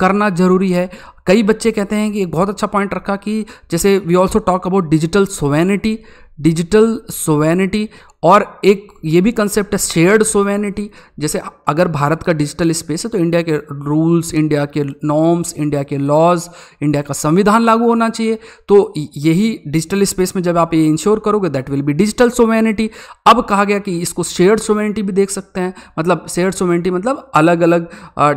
करना ज़रूरी है कई बच्चे कहते हैं कि एक बहुत अच्छा पॉइंट रखा कि जैसे we also talk about digital sovereignty digital sovereignty और एक ये भी कंसेप्ट है शेयर्ड सोवेनिटी जैसे अगर भारत का डिजिटल स्पेस है तो इंडिया के रूल्स इंडिया के नॉर्म्स इंडिया के लॉज इंडिया का संविधान लागू होना चाहिए तो यही डिजिटल स्पेस में जब आप ये इंश्योर करोगे that will be digital sovereignty अब कहा गया कि इसको शेयर्ड सोवेनिटी भी देख सकते हैं मतलब शेयर्ड सोवेनिटी मतलब अलग अलग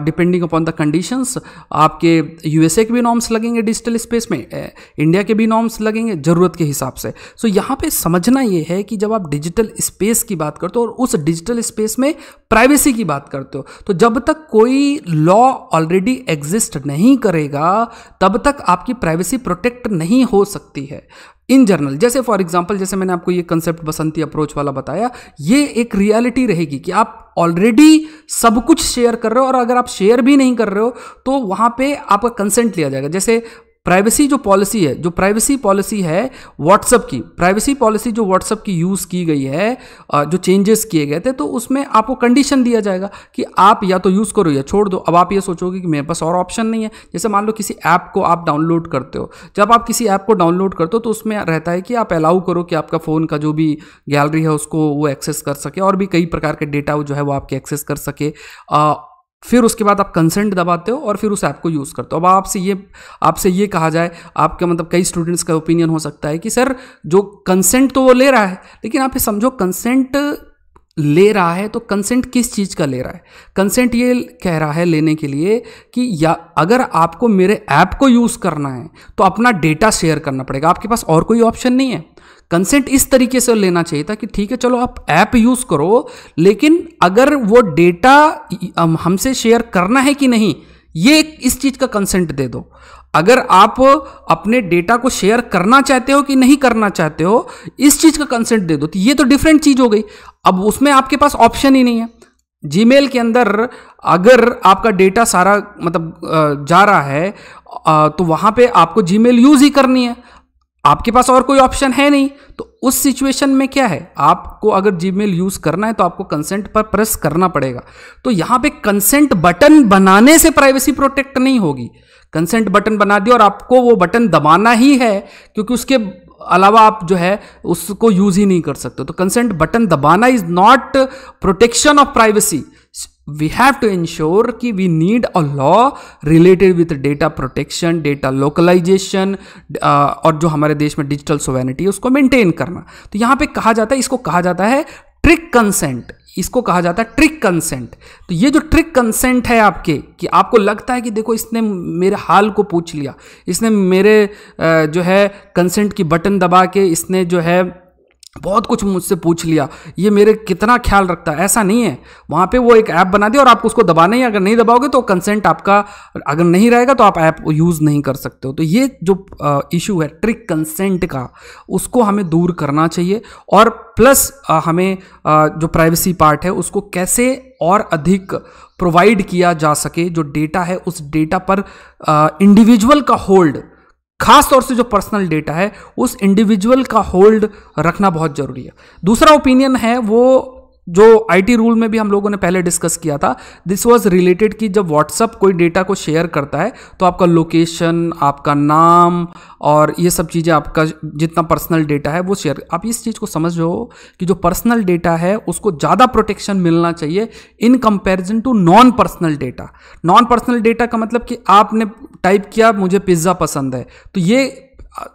डिपेंडिंग अपॉन द कंडीशंस आपके यूएसए के भी नॉर्म्स लगेंगे डिजिटल स्पेस में इंडिया के भी नॉर्म्स लगेंगे ज़रूरत के हिसाब से सो so, यहाँ पे समझना ये है कि जब आप डिजिटल स्पेस की बात करते हो और उस डिजिटल स्पेस में प्राइवेसी की बात करते हो तो जब तक कोई लॉ ऑलरेडी एग्जिस्ट नहीं करेगा तब तक आपकी प्राइवेसी प्रोटेक्ट नहीं हो सकती है इन जर्नल जैसे फॉर एग्जाम्पल जैसे मैंने आपको ये कंसेप्ट बसंती अप्रोच वाला बताया ये एक रियलिटी रहेगी कि आप ऑलरेडी सब कुछ शेयर कर रहे हो और अगर आप शेयर भी नहीं कर रहे हो तो वहाँ पे आपका कंसेंट लिया जाएगा जैसे प्राइवेसी जो पॉलिसी है जो प्राइवेसी पॉलिसी है व्हाट्सअप की प्राइवेसी पॉलिसी जो व्हाट्सअप की यूज़ की गई है जो चेंजेस किए गए थे तो उसमें आपको कंडीशन दिया जाएगा कि आप या तो यूज़ करो या छोड़ दो अब आप ये सोचोगे कि मेरे पास और ऑप्शन नहीं है जैसे मान लो किसी ऐप को आप डाउनलोड करते हो जब आप किसी ऐप को डाउनलोड करते हो तो उसमें रहता है कि आप अलाउ करो कि आपका फ़ोन का जो भी गैलरी है उसको वो एक्सेस कर सके और भी कई प्रकार के डेटा जो है वो आपके एक्सेस कर सके फिर उसके बाद आप कंसेंट दबाते हो और फिर उस ऐप को यूज़ करते हो अब आपसे ये आपसे ये कहा जाए आपके मतलब कई स्टूडेंट्स का ओपिनियन हो सकता है कि सर जो कंसेंट तो वो ले रहा है लेकिन आप ये समझो कंसेंट ले रहा है तो कंसेंट किस चीज़ का ले रहा है कंसेंट ये कह रहा है लेने के लिए कि या अगर आपको मेरे ऐप को यूज़ करना है तो अपना डेटा शेयर करना पड़ेगा आपके पास और कोई ऑप्शन नहीं है कंसेंट इस तरीके से लेना चाहिए था कि ठीक है चलो आप ऐप यूज़ करो लेकिन अगर वो डेटा हमसे शेयर करना है कि नहीं ये इस चीज़ का कंसेंट दे दो अगर आप अपने डेटा को शेयर करना चाहते हो कि नहीं करना चाहते हो इस चीज़ का कंसेंट दे दो तो ये तो डिफरेंट चीज़ हो गई अब उसमें आपके पास ऑप्शन ही नहीं है जीमेल के अंदर अगर आपका डेटा सारा मतलब जा रहा है तो वहां पे आपको जीमेल यूज़ ही करनी है आपके पास और कोई ऑप्शन है नहीं तो उस सिचुएशन में क्या है आपको अगर जीमेल यूज़ करना है तो आपको कंसेंट पर प्रेस करना पड़ेगा तो यहां पे कंसेंट बटन बनाने से प्राइवेसी प्रोटेक्ट नहीं होगी कंसेंट बटन बना दिया और आपको वो बटन दबाना ही है क्योंकि उसके अलावा आप जो है उसको यूज़ ही नहीं कर सकते तो कंसेंट बटन दबाना is not protection of privacy we have to ensure कि we need a law related with data protection data localization और जो हमारे देश में डिजिटल सोवेनिटी है उसको मेंटेन करना तो यहाँ पे कहा जाता है इसको कहा जाता है ट्रिक कंसेंट इसको कहा जाता है ट्रिक कंसेंट तो ये जो ट्रिक कंसेंट है आपके कि आपको लगता है कि देखो इसने मेरे हाल को पूछ लिया इसने मेरे uh, जो है कंसेंट की बटन दबा के इसने जो है बहुत कुछ मुझसे पूछ लिया ये मेरे कितना ख्याल रखता है ऐसा नहीं है वहाँ पे वो एक ऐप बना दिया और आपको उसको दबाना ही अगर नहीं दबाओगे तो कंसेंट आपका अगर नहीं रहेगा तो आप ऐप यूज़ नहीं कर सकते हो तो ये जो इशू है ट्रिक कंसेंट का उसको हमें दूर करना चाहिए और प्लस हमें जो प्राइवेसी पार्ट है उसको कैसे और अधिक प्रोवाइड किया जा सके जो डेटा है उस डेटा पर इंडिविजुअल का होल्ड खास तौर से जो पर्सनल डेटा है उस इंडिविजुअल का होल्ड रखना बहुत ज़रूरी है दूसरा ओपिनियन है वो जो आईटी रूल में भी हम लोगों ने पहले डिस्कस किया था दिस वाज रिलेटेड कि जब व्हाट्सअप कोई डेटा को शेयर करता है तो आपका लोकेशन आपका नाम और ये सब चीज़ें आपका जितना पर्सनल डेटा है वो शेयर आप इस चीज़ को समझ रहे हो कि जो पर्सनल डेटा है उसको ज़्यादा प्रोटेक्शन मिलना चाहिए in comparison to non personal data non personal data का मतलब कि आपने टाइप किया मुझे पिज़्ज़ा पसंद है तो ये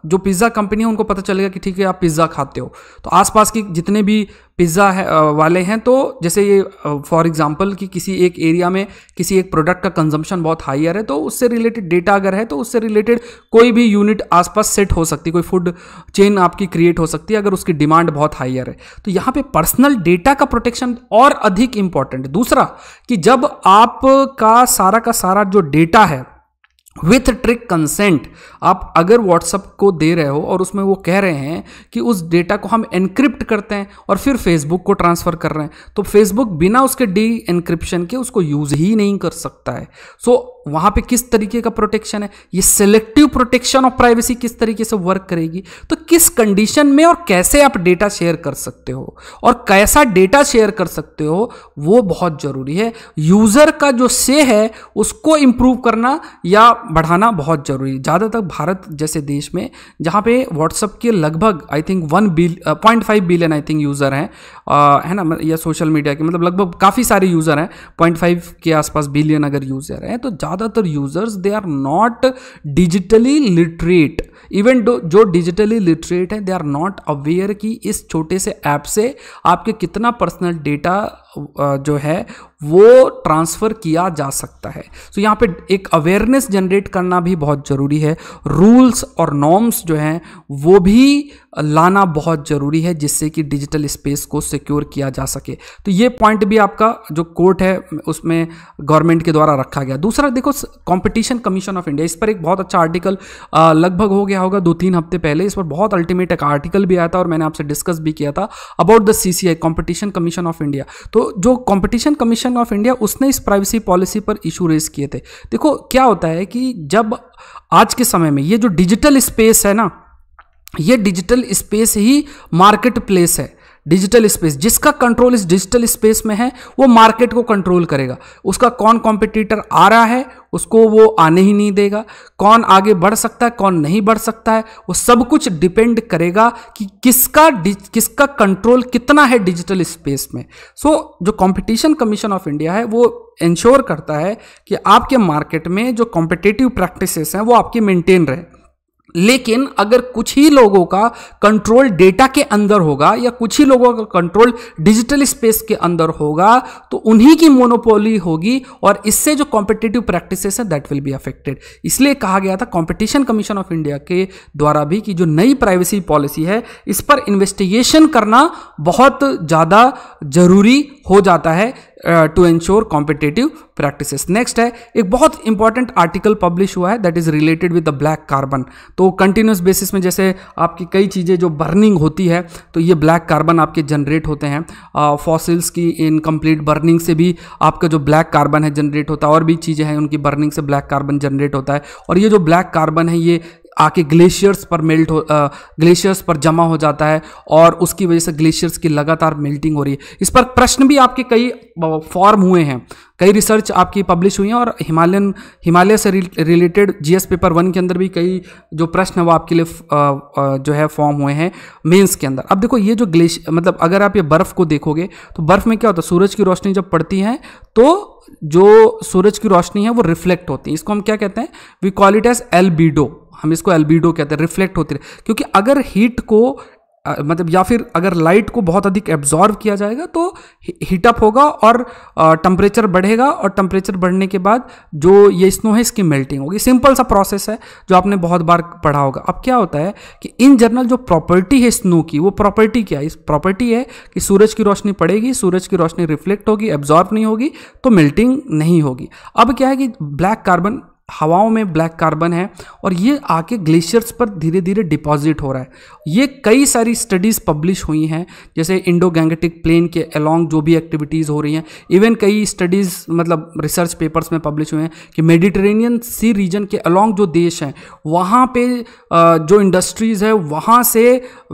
जो पिज़्ज़ा कंपनी है उनको पता चलेगा कि ठीक है आप पिज़्ज़ा खाते हो तो आसपास की जितने भी पिज़्ज़ा है वाले हैं तो जैसे ये फॉर एग्जांपल कि किसी एक एरिया में किसी एक प्रोडक्ट का कंजम्पशन बहुत हाइयर है तो उससे रिलेटेड डेटा अगर है तो उससे रिलेटेड कोई भी यूनिट आसपास सेट हो सकती कोई फूड चेन आपकी क्रिएट हो सकती है अगर उसकी डिमांड बहुत हाइयर है तो यहाँ पर पर्सनल डेटा का प्रोटेक्शन और अधिक इंपॉर्टेंट दूसरा कि जब आपका सारा का सारा जो डेटा है विथ ट्रिक कंसेंट आप अगर व्हाट्सअप को दे रहे हो और उसमें वो कह रहे हैं कि उस डेटा को हम एनक्रिप्ट करते हैं और फिर फेसबुक को ट्रांसफ़र कर रहे हैं तो फेसबुक बिना उसके डी एनक्रिप्शन के उसको यूज़ ही नहीं कर सकता है सो so, वहां पे किस तरीके का प्रोटेक्शन है ये सिलेक्टिव प्रोटेक्शन ऑफ प्राइवेसी किस तरीके से वर्क करेगी तो किस कंडीशन में और कैसे आप डेटा शेयर कर सकते हो और कैसा डेटा शेयर कर सकते हो वो बहुत ज़रूरी है यूज़र का जो से है उसको इंप्रूव करना या बढ़ाना बहुत ज़रूरी है ज़्यादातर भारत जैसे देश में जहाँ पे व्हाट्सअप के लगभग I think one bill point five billion I think user हैं है ना या सोशल मीडिया के मतलब लगभग काफ़ी सारे यूज़र हैं पॉइंट फाइव के आसपास बिलियन अगर यूज़र हैं तो ज़्यादातर users they are not digitally literate even जो डिजिटली लिटरेट है दे आर नॉट अवेयर कि इस छोटे से ऐप से आपके कितना पर्सनल डेटा जो है वो ट्रांसफ़र किया जा सकता है सो so, यहाँ पे एक अवेयरनेस जनरेट करना भी बहुत ज़रूरी है रूल्स और नॉर्म्स जो हैं वो भी लाना बहुत ज़रूरी है जिससे कि डिजिटल स्पेस को सिक्योर किया जा सके तो ये पॉइंट भी आपका जो कोर्ट है उसमें गवर्नमेंट के द्वारा रखा गया दूसरा देखो कंपटीशन कमीशन ऑफ इंडिया इस पर एक बहुत अच्छा आर्टिकल लगभग हो गया होगा दो तीन हफ्ते पहले इस पर बहुत अल्टीमेट एक आर्टिकल भी आया था और मैंने आपसे डिस्कस भी किया था about the C C I competition commission of India तो तो जो कंपटीशन कमीशन ऑफ इंडिया उसने इस प्राइवेसी पॉलिसी पर इशू रेज किए थे देखो क्या होता है कि जब आज के समय में ये जो डिजिटल स्पेस है ना ये डिजिटल स्पेस ही मार्केट प्लेस है डिजिटल स्पेस जिसका कंट्रोल इस डिजिटल स्पेस में है वो मार्केट को कंट्रोल करेगा उसका कौन कॉम्पिटिटर आ रहा है उसको वो आने ही नहीं देगा कौन आगे बढ़ सकता है कौन नहीं बढ़ सकता है वो सब कुछ डिपेंड करेगा कि किसका किसका कंट्रोल कितना है डिजिटल स्पेस में सो so, जो कंपटीशन कमीशन ऑफ इंडिया है वो इंश्योर करता है कि आपके मार्केट में जो कॉम्पिटेटिव प्रैक्टिसेस हैं वो आपके मेंटेन रहे लेकिन अगर कुछ ही लोगों का कंट्रोल डेटा के अंदर होगा या कुछ ही लोगों का कंट्रोल डिजिटल स्पेस के अंदर होगा तो उन्हीं की मोनोपोली होगी और इससे जो कॉम्पिटेटिव प्रैक्टिस है दैट विल बी अफेक्टेड इसलिए कहा गया था कंपटीशन कमीशन ऑफ इंडिया के द्वारा भी कि जो नई प्राइवेसी पॉलिसी है इस पर इन्वेस्टिगेशन करना बहुत ज़्यादा ज़रूरी हो जाता है to ensure competitive practices next है एक बहुत इंपॉर्टेंट आर्टिकल पब्लिश हुआ है that is related with the black carbon तो कंटिन्यूस बेसिस में जैसे आपकी कई चीज़ें जो बर्निंग होती है तो ये ब्लैक कार्बन आपके जनरेट होते हैं फॉसिल्स uh, की इनकम्प्लीट बर्निंग से भी आपका जो ब्लैक कार्बन है जनरेट होता है और भी चीज़ें हैं उनकी बर्निंग से ब्लैक कार्बन जनरेट होता है और ये जो ब्लैक कार्बन है ये आके ग्लेशियर्स पर मेल्ट हो ग्लेशियर्स पर जमा हो जाता है और उसकी वजह से ग्लेशियर्स की लगातार मेल्टिंग हो रही है इस पर प्रश्न भी आपके कई फॉर्म हुए हैं कई रिसर्च आपकी पब्लिश हुई हैं और हिमालयन हिमालय से रिलेटेड जी पेपर वन के अंदर भी कई जो प्रश्न है वो आपके लिए जो है फॉर्म हुए हैं मेंस के अंदर अब देखो ये जो ग्लेश मतलब अगर आप ये बर्फ़ को देखोगे तो बर्फ़ में क्या होता है सूरज की रोशनी जब पड़ती है तो जो सूरज की रोशनी है वो रिफ्लेक्ट होती है इसको हम क्या कहते हैं we call it as albedo हम इसको एल्बिडो कहते हैं रिफ्लेक्ट होती रहे क्योंकि अगर हीट को आ, मतलब या फिर अगर लाइट को बहुत अधिक एब्जॉर्व किया जाएगा तो हीटअप होगा और टेम्परेचर बढ़ेगा और टेम्परेचर बढ़ने के बाद जो ये स्नो है इसकी मेल्टिंग होगी सिंपल सा प्रोसेस है जो आपने बहुत बार पढ़ा होगा अब क्या होता है कि इन जनरल जो प्रॉपर्टी है स्नो की वो प्रॉपर्टी क्या है इस प्रॉपर्टी है कि सूरज की रोशनी पड़ेगी सूरज की रोशनी रिफ्लेक्ट होगी एब्जॉर्व नहीं होगी तो मेल्टिंग नहीं होगी अब क्या है कि ब्लैक कार्बन हवाओं में ब्लैक कार्बन है और ये आके ग्लेशियर्स पर धीरे धीरे डिपॉजिट हो रहा है ये कई सारी स्टडीज़ पब्लिश हुई हैं जैसे इंडो गैंगेटिक प्लेन के अलॉन्ग जो भी एक्टिविटीज़ हो रही हैं इवन कई स्टडीज़ मतलब रिसर्च पेपर्स में पब्लिश हुए हैं कि मेडिटेरेनियन सी रीजन के अलॉन्ग जो देश हैं वहाँ पे जो इंडस्ट्रीज़ है वहाँ से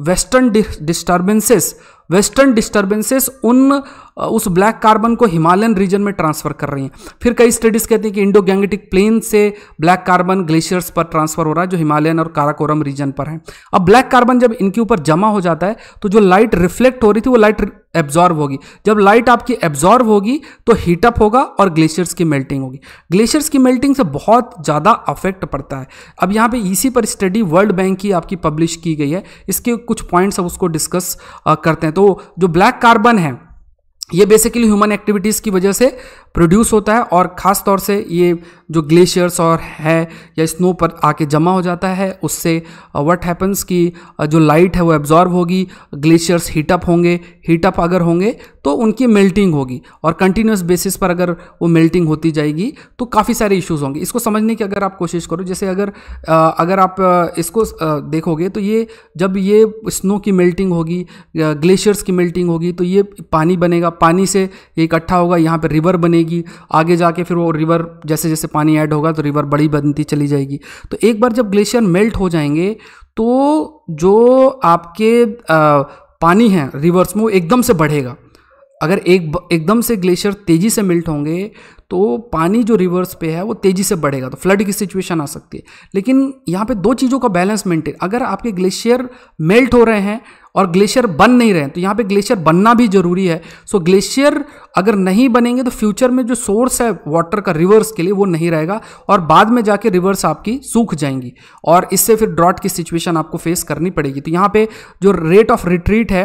वेस्टर्न डिस्टर्बेंसेस वेस्टर्न डिस्टर्बेंसेस उन उस ब्लैक कार्बन को हिमालयन रीजन में ट्रांसफर कर रही हैं फिर कई स्टडीज़ कहती हैं कि इंडो गैंगेटिक प्लेन से ब्लैक कार्बन ग्लेशियर्स पर ट्रांसफर हो रहा है जो हिमालयन और काराकोरम रीजन पर है अब ब्लैक कार्बन जब इनके ऊपर जमा हो जाता है तो जो लाइट रिफ्लेक्ट हो रही थी वो लाइट एब्जॉर्ब होगी जब लाइट आपकी एब्जॉर्ब होगी तो हीटअप होगा और ग्लेशियर्स की मेल्टिंग होगी ग्लेशियर्स की मेल्टिंग से बहुत ज़्यादा अफेक्ट पड़ता है अब यहाँ पे इसी e पर स्टडी वर्ल्ड बैंक की आपकी पब्लिश की गई है इसके कुछ पॉइंट्स अब उसको डिस्कस करते हैं तो जो ब्लैक कार्बन है ये बेसिकली ह्यूमन एक्टिविटीज़ की वजह से प्रोड्यूस होता है और ख़ास तौर से ये जो ग्लेशियर्स और है या स्नो पर आके जमा हो जाता है उससे व्हाट uh, हैपन्स कि uh, जो लाइट है वो एब्जॉर्ब होगी ग्लेशियर्स हीटअप होंगे हीटअप अगर होंगे तो उनकी मेल्टिंग होगी और कंटिन्यूस बेसिस पर अगर वो मेल्टिंग होती जाएगी तो काफ़ी सारे इश्यूज़ होंगे इसको समझने की अगर आप कोशिश करो जैसे अगर uh, अगर आप इसको देखोगे तो ये जब ये स्नो की मेल्टिंग होगी ग्लेशियर्स की मेल्टिंग होगी तो ये पानी बनेगा पानी से ये इकट्ठा होगा यहाँ पर रिवर बनेगी आगे जाके फिर वो रिवर जैसे जैसे पानी ऐड होगा तो रिवर बड़ी बनती चली जाएगी तो एक बार जब ग्लेशियर मेल्ट हो जाएंगे तो जो आपके आ, पानी है रिवर्स में वो एकदम से बढ़ेगा अगर एक एकदम से ग्लेशियर तेज़ी से मिल्ट होंगे तो पानी जो रिवर्स पे है वो तेज़ी से बढ़ेगा तो फ्लड की सिचुएशन आ सकती है लेकिन यहाँ पे दो चीज़ों का बैलेंस मेंटेन अगर आपके ग्लेशियर मेल्ट हो रहे हैं और ग्लेशियर बन नहीं रहे हैं तो यहाँ पे ग्लेशियर बनना भी ज़रूरी है सो ग्लेशियर अगर नहीं बनेंगे तो फ्यूचर में जो सोर्स है वाटर का रिवर्स के लिए वो नहीं रहेगा और बाद में जाके रिवर्स आपकी सूख जाएंगी और इससे फिर ड्रॉट की सिचुएशन आपको फेस करनी पड़ेगी तो यहाँ पे जो रेट ऑफ रिट्रीट है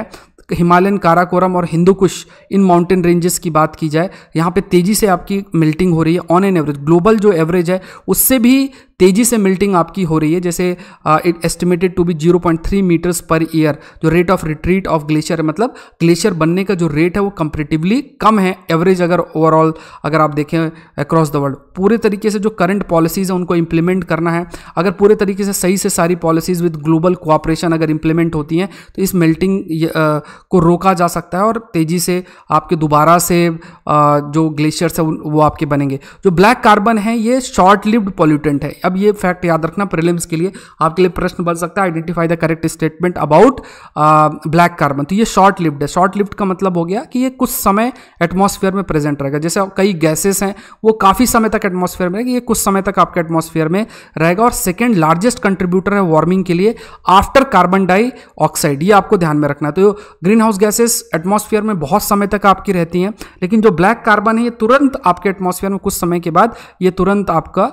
हिमालयन काराकोरम और हिंदू कुश इन माउंटेन रेंजेस की बात की जाए यहाँ पे तेज़ी से आपकी मेल्टिंग हो रही है ऑन एन एवरेज ग्लोबल जो एवरेज है उससे भी तेज़ी से मिल्टिंग आपकी हो रही है जैसे it estimated to be 0.3 meters per year जो rate of retreat of glacier मतलब ग्लेशियर बनने का जो रेट है वो कंपेरेटिवली कम है एवरेज अगर ओवरऑल अगर आप देखें अक्रॉस द वर्ल्ड पूरे तरीके से जो करंट पॉलिसीज़ है उनको इंप्लीमेंट करना है अगर पूरे तरीके से सही से सारी पॉलिसीज़ विद ग्लोबल कोऑपरेशन अगर इम्प्लीमेंट होती हैं तो इस मेल्टिंग को रोका जा सकता है और तेज़ी से आपके दोबारा से जो ग्लेशियर्स है वो आपके बनेंगे जो ब्लैक कार्बन है ये शॉर्ट लिव्ड पॉल्यूटेंट है अब ये फैक्ट याद रखना प्रिलिम्स के लिए आपके लिए प्रश्न बन सकता है identify the correct statement about black carbon तो ये शॉर्ट लिफ्ट है शॉर्ट लिफ्ट का मतलब हो गया कि ये कुछ समय एटमॉस्फेयर में प्रेजेंट रहेगा जैसे कई गैसेस हैं वो काफ़ी समय तक एटमॉस्फेयर में रहेगी ये कुछ समय तक आपके एटमॉस्फेयर में रहेगा और सेकेंड लार्जेस्ट कंट्रीब्यूटर है वार्मिंग के लिए आफ्टर कार्बन डाइऑक्साइड ये आपको ध्यान में रखना है तो ग्रीन हाउस गैसेस एटमॉस्फेयर में बहुत समय तक आपकी रहती हैं लेकिन जो ब्लैक कार्बन है ये तुरंत आपके एटमॉस्फेयर में कुछ समय के बाद ये तुरंत आपका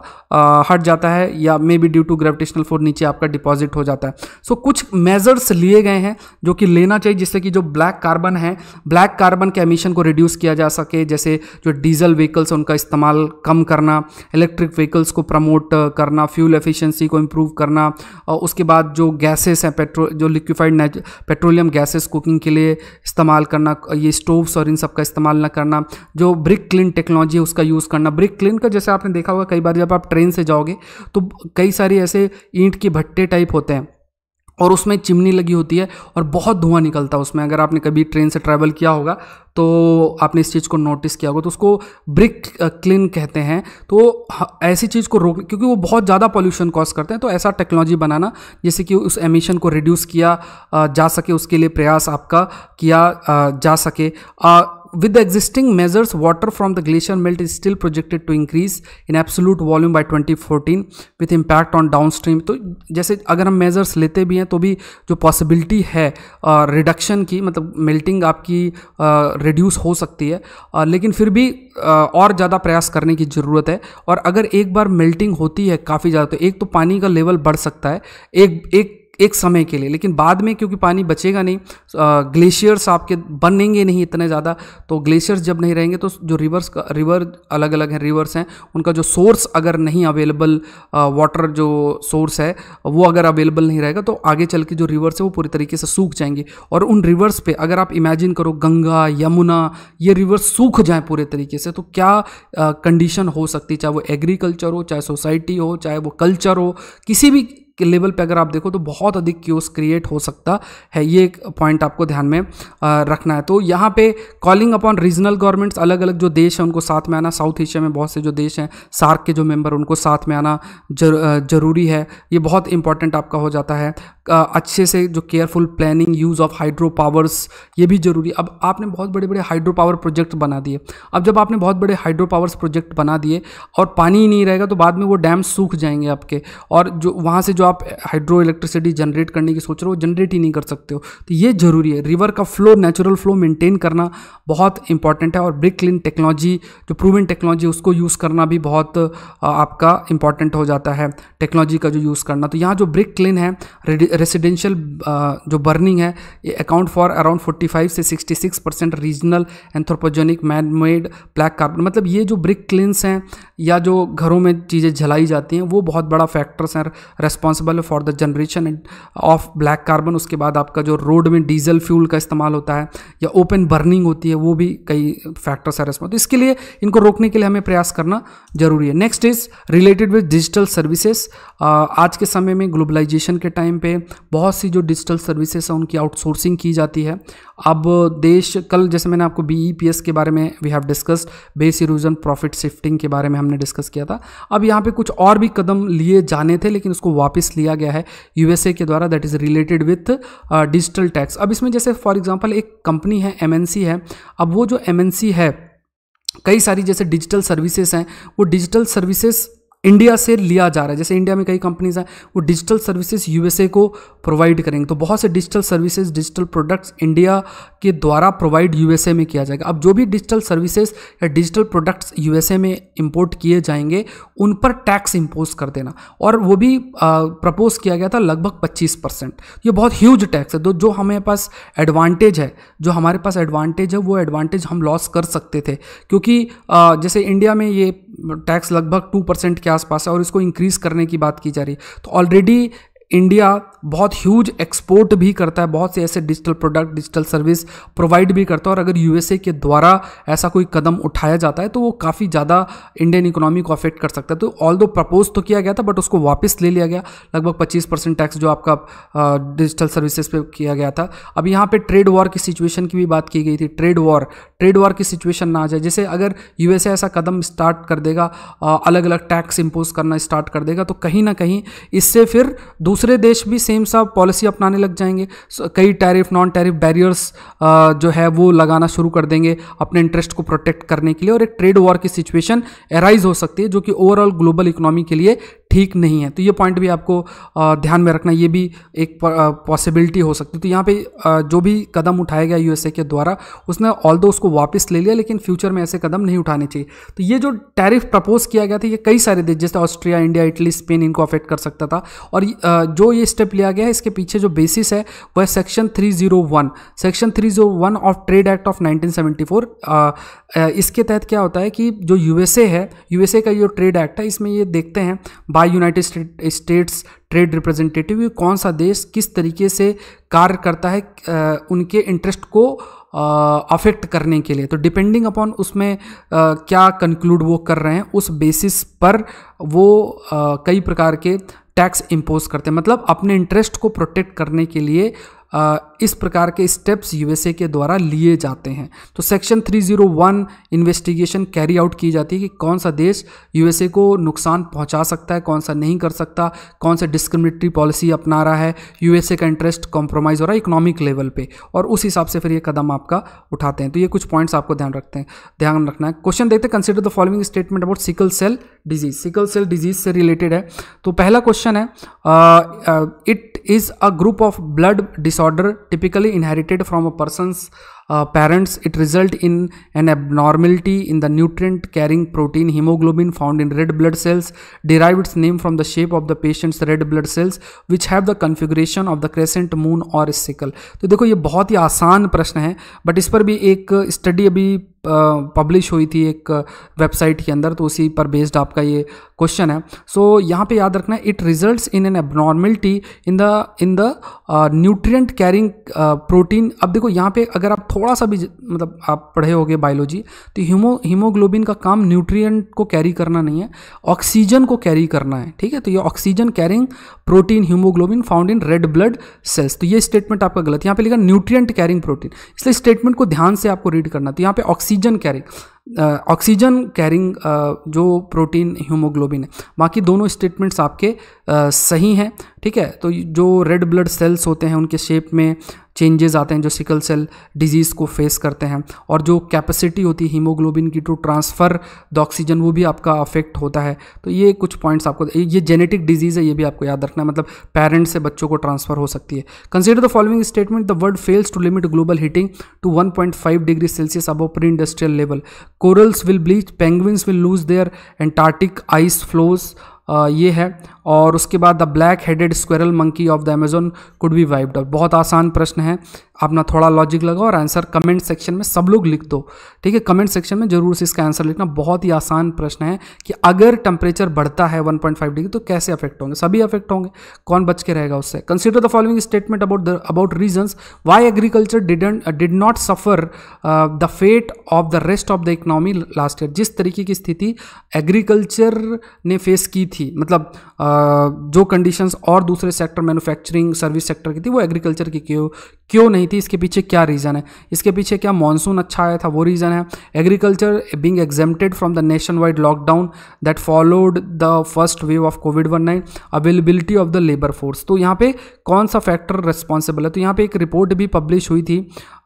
हट जाता है जाता है या maybe due to gravitational force नीचे आपका डिपॉजिट हो जाता है सो so, कुछ मेजर्स लिए गए हैं जो कि लेना चाहिए जिससे कि जो ब्लैक कार्बन है ब्लैक कार्बन के एमिशन को रिड्यूस किया जा सके जैसे जो डीजल व्हीकल्स उनका इस्तेमाल कम करना इलेक्ट्रिक व्हीकल्स को प्रमोट करना फ्यूल एफिशिएंसी को इम्प्रूव करना और उसके बाद जो गैसेस हैं पेट्रो जो लिक्विफाइड पेट्रोलियम गैसेस कुकिंग के लिए इस्तेमाल करना ये स्टोव्स और इन सब का इस्तेमाल ना करना जो ब्रिक क्लीन टेक्नोलॉजी है उसका यूज़ करना ब्रिक क्लीन का जैसे आपने देखा होगा कई बार जब आप ट्रेन से जाओगे तो कई सारी ऐसे ईंट के भट्टे टाइप होते हैं और उसमें चिमनी लगी होती है और बहुत धुआं निकलता है उसमें अगर आपने कभी ट्रेन से ट्रैवल किया होगा तो आपने इस चीज़ को नोटिस किया होगा तो उसको ब्रिक क्लीन कहते हैं तो ऐसी चीज़ को रोक क्योंकि वो बहुत ज़्यादा पॉल्यूशन कॉज करते हैं तो ऐसा टेक्नोलॉजी बनाना जैसे कि उस एमिशन को रिड्यूस किया जा सके उसके लिए प्रयास आपका किया जा सके with the existing measures, water from the glacier melt is still projected to increase in absolute volume by 2014 with impact on downstream. तो जैसे अगर हम मेजर्स लेते भी हैं तो भी जो पॉसिबिलिटी है रिडक्शन uh, की मतलब मेल्टिंग आपकी रिड्यूस uh, हो सकती है uh, लेकिन फिर भी uh, और ज़्यादा प्रयास करने की ज़रूरत है और अगर एक बार मेल्टिंग होती है काफ़ी ज़्यादा तो एक तो पानी का लेवल बढ़ सकता है एक एक एक समय के लिए लेकिन बाद में क्योंकि पानी बचेगा नहीं ग्लेशियर्स आपके बनेंगे नहीं इतने ज़्यादा तो ग्लेशियर्स जब नहीं रहेंगे तो जो रिवर्स का रिवर अलग अलग हैं रिवर्स हैं उनका जो सोर्स अगर नहीं अवेलेबल वाटर जो सोर्स है वो अगर अवेलेबल नहीं रहेगा तो आगे चल के जो रिवर्स है वो पूरी तरीके से सूख जाएंगे और उन रिवर्स पर अगर आप इमेजिन करो गंगा यमुना ये रिवर्स सूख जाए पूरे तरीके से तो क्या कंडीशन हो सकती चाहे वो एग्रीकल्चर हो चाहे सोसाइटी हो चाहे वो कल्चर हो किसी भी के लेवल पे अगर आप देखो तो बहुत अधिक क्यूस क्रिएट हो सकता है ये एक पॉइंट आपको ध्यान में रखना है तो यहाँ पे कॉलिंग अपॉन रीजनल गवर्नमेंट्स अलग अलग जो देश हैं उनको साथ में आना साउथ एशिया में बहुत से जो देश हैं सार्क के जो मेंबर उनको साथ में आना जर, जरूरी है ये बहुत इंपॉर्टेंट आपका हो जाता है अच्छे से जो careful planning use of hydro powers ये भी ज़रूरी अब आपने बहुत बड़े बड़े हाइड्रो पावर प्रोजेक्ट बना दिए अब जब आपने बहुत बड़े हाइड्रो पावर्स प्रोजेक्ट बना दिए और पानी ही नहीं रहेगा तो बाद में वो डैम सूख जाएंगे आपके और जो वहाँ से जो आप हाइड्रो इलेक्ट्रिसिटी जनरेट करने की सोच रहे हो जनरेट ही नहीं कर सकते हो तो ये ज़रूरी है रिवर का फ्लो नेचुरल फ्लो मेंटेन करना बहुत इंपॉर्टेंट है और ब्रिक क्लीन टेक्नोलॉजी जो प्रूवन टेक्नोलॉजी उसको यूज़ करना भी बहुत आपका इंपॉर्टेंट हो जाता है टेक्नोलॉजी का जो यूज़ करना तो यहाँ जो ब्रिक क्लीन है रेसिडेंशियल जो बर्निंग है ये अकाउंट फॉर अराउंड फोर्टी से sixty percent regional anthropogenic man made black carbon मतलब ये जो ब्रिक क्लिनस हैं या जो घरों में चीज़ें जलाई जाती हैं वो बहुत बड़ा फैक्टर्स हैं response responsible for the generation of black carbon उसके बाद आपका जो रोड में डीजल फ्यूल का इस्तेमाल होता है या ओपन बर्निंग होती है वो भी कई फैक्टर्स है रिस्पॉन्स तो इसके लिए इनको रोकने के लिए हमें प्रयास करना जरूरी है next is related with digital services आज के समय में ग्लोबलाइजेशन के टाइम पे बहुत सी जो डिजिटल सर्विसेज हैं उनकी आउटसोर्सिंग की जाती है अब देश कल जैसे मैंने आपको बी e के बारे में we have discussed base erosion profit shifting के बारे में हमने डिस्कस किया था अब यहाँ पे कुछ और भी कदम लिए जाने थे लेकिन उसको वापस लिया गया है यूएसए के द्वारा that is related with digital tax अब इसमें जैसे फॉर एग्जाम्पल एक कंपनी है एम है अब वो जो एम है कई सारी जैसे डिजिटल सर्विसेज हैं वो डिजिटल सर्विसेज इंडिया से लिया जा रहा है जैसे इंडिया में कई कंपनीज हैं वो डिजिटल सर्विसेज यूएसए को प्रोवाइड करेंगे तो बहुत से digital services digital products India के द्वारा प्रोवाइड यूएसए में किया जाएगा अब जो भी डिजिटल सर्विसेज या डिजिटल प्रोडक्ट्स यूएसए में इंपोर्ट किए जाएंगे उन पर टैक्स इम्पोज कर देना और वो भी प्रपोज किया गया था लगभग पच्चीस परसेंट ये बहुत ह्यूज टैक्स है तो जो हमारे पास एडवांटेज है जो हमारे पास एडवांटेज है वो एडवांटेज हम लॉस कर सकते थे क्योंकि आ, जैसे इंडिया में ये टैक्स लगभग टू परसेंट के आसपास है और इसको इंक्रीज़ करने की बात की जा रही है तो ऑलरेडी इंडिया बहुत ह्यूज एक्सपोर्ट भी करता है बहुत से ऐसे digital product digital service provide भी करता है और अगर यूएसए के द्वारा ऐसा कोई कदम उठाया जाता है तो वो काफ़ी ज़्यादा इंडियन इकोनॉमी को अफेक्ट कर सकता है तो ऑल दो प्रपोज तो किया गया था बट उसको वापस ले लिया गया लगभग पच्चीस परसेंट टैक्स जो आपका डिजिटल सर्विसेज पे किया गया था अब यहाँ पे ट्रेड वॉर की सिचुएशन की भी बात की गई थी ट्रेड वॉर ट्रेड वॉर की सिचुएशन ना आ जाए जैसे अगर यूएसए ऐसा कदम स्टार्ट कर देगा अलग अलग टैक्स इम्पोज करना स्टार्ट कर देगा तो कहीं ना कहीं इससे फिर दूसरे दूसरे देश भी सेम सा पॉलिसी अपनाने लग जाएंगे कई टैरिफ नॉन टैरिफ बैरियर्स जो है वो लगाना शुरू कर देंगे अपने इंटरेस्ट को प्रोटेक्ट करने के लिए और एक ट्रेड वॉर की सिचुएशन एराइज हो सकती है जो कि ओवरऑल ग्लोबल इकोनॉमी के लिए ठीक नहीं है तो ये पॉइंट भी आपको ध्यान में रखना ये भी एक पॉसिबिलिटी हो सकती है तो यहाँ पे जो भी कदम उठाया गया यूएसए के द्वारा उसने ऑल दो उसको वापस ले लिया लेकिन फ्यूचर में ऐसे कदम नहीं उठाने चाहिए तो ये जो टैरिफ प्रपोज किया गया था ये कई सारे देश जैसे ऑस्ट्रिया इंडिया इटली स्पेन इनको अफेक्ट कर सकता था और जो ये स्टेप लिया गया है इसके पीछे जो बेसिस है वह section three section three of trade act of nineteen इसके तहत क्या होता है कि जो यूएसए है यूएसए का जो ट्रेड एक्ट है इसमें ये देखते हैं by United States trade representative कौन सा देश किस तरीके से कार्य करता है उनके इंटरेस्ट को अफेक्ट करने के लिए तो डिपेंडिंग अपॉन उसमें क्या कंक्लूड वो कर रहे हैं उस बेसिस पर वो कई प्रकार के टैक्स इम्पोज करते हैं मतलब अपने इंटरेस्ट को प्रोटेक्ट करने के लिए इस प्रकार के स्टेप्स यूएसए के द्वारा लिए जाते हैं तो सेक्शन 301 इन्वेस्टिगेशन कैरी आउट की जाती है कि कौन सा देश यूएसए को नुकसान पहुंचा सकता है कौन सा नहीं कर सकता कौन सा डिस्क्रिमिनेटरी पॉलिसी अपना रहा है यूएसए का इंटरेस्ट कॉम्प्रोमाइज़ हो रहा है इकोनॉमिक लेवल पर और उस हिसाब से फिर ये कदम आपका उठाते हैं तो ये कुछ पॉइंट्स आपको ध्यान रखते हैं ध्यान रखना है क्वेश्चन देखते हैं consider the following statement about sickle cell disease sickle cell disease से रिलेटेड है तो पहला क्वेश्चन है it is a group of blood dis disorder typically inherited from a person's parents it result in an abnormality in the nutrient carrying protein haemoglobin found in red blood cells derive its name from the shape of the patient's red blood cells which have the configuration of the crescent moon और सिकल तो देखो ये बहुत ही आसान प्रश्न है बट इस पर भी एक स्टडी अभी पब्लिश हुई थी एक वेबसाइट के अंदर तो उसी पर बेस्ड आपका ये क्वेश्चन है सो so, यहाँ पे याद रखना it results in an abnormality in the in the nutrient carrying protein अब देखो यहाँ पे अगर आप थोड़ा सा भी मतलब आप पढ़े होगे बायोलॉजी तो हीमो हीमोग्लोबिन का काम न्यूट्रिएंट को कैरी करना नहीं है ऑक्सीजन को कैरी करना है ठीक है तो ये oxygen carrying protein haemoglobin found in red blood cells तो ये स्टेटमेंट आपका गलत है यहाँ पे लिखा न्यूट्रिएंट कैरिंग प्रोटीन इसलिए स्टेटमेंट को ध्यान से आपको रीड करना तो यहाँ पे ऑक्सीजन सीजन कैरी ऑक्सीजन कैरिंग जो प्रोटीन हीमोग्लोबिन है बाकी दोनों स्टेटमेंट्स आपके uh, सही हैं ठीक है तो जो रेड ब्लड सेल्स होते हैं उनके शेप में चेंजेस आते हैं जो सिकल सेल डिजीज़ को फेस करते हैं और जो कैपेसिटी होती है हीमोग्लोबिन की टू ट्रांसफ़र द ऑक्सीजन वो भी आपका अफेक्ट होता है तो ये कुछ पॉइंट्स आपको ये जेनेटिक डिजीज़ है ये भी आपको याद रखना है मतलब पेरेंट्स से बच्चों को ट्रांसफ़र हो सकती है consider the following statement the world fails to limit global heating to one degree Celsius above pre industrial level corals will bleach penguins will lose their Antarctic ice floes ये है और उसके बाद the black headed squirrel monkey of the Amazon could be wiped बहुत आसान प्रश्न है अपना थोड़ा लॉजिक लगाओ और आंसर कमेंट सेक्शन में सब लोग लिख दो ठीक है कमेंट सेक्शन में ज़रूर से इसका आंसर लिखना बहुत ही आसान प्रश्न है कि अगर टेम्परेचर बढ़ता है 1.5 डिग्री तो कैसे अफेक्ट होंगे सभी अफेक्ट होंगे कौन बच के रहेगा उससे consider the following statement about the about reasons why agriculture didn't did not suffer the fate of the rest of the economy last year जिस तरीके की स्थिति एग्रीकल्चर ने फेस की थी मतलब uh, जो कंडीशंस और दूसरे सेक्टर मैन्युफैक्चरिंग सर्विस सेक्टर की थी वो एग्रीकल्चर की क्यों क्यों नहीं थी इसके पीछे क्या रीज़न है इसके पीछे क्या मानसून अच्छा आया था वो रीज़न है agriculture being exempted from the nationwide lockdown that followed the first wave of Covid one nine availability of the labour force तो यहाँ पे कौन सा फैक्टर रिस्पॉन्सिबल है तो यहाँ पे एक रिपोर्ट भी पब्लिश हुई थी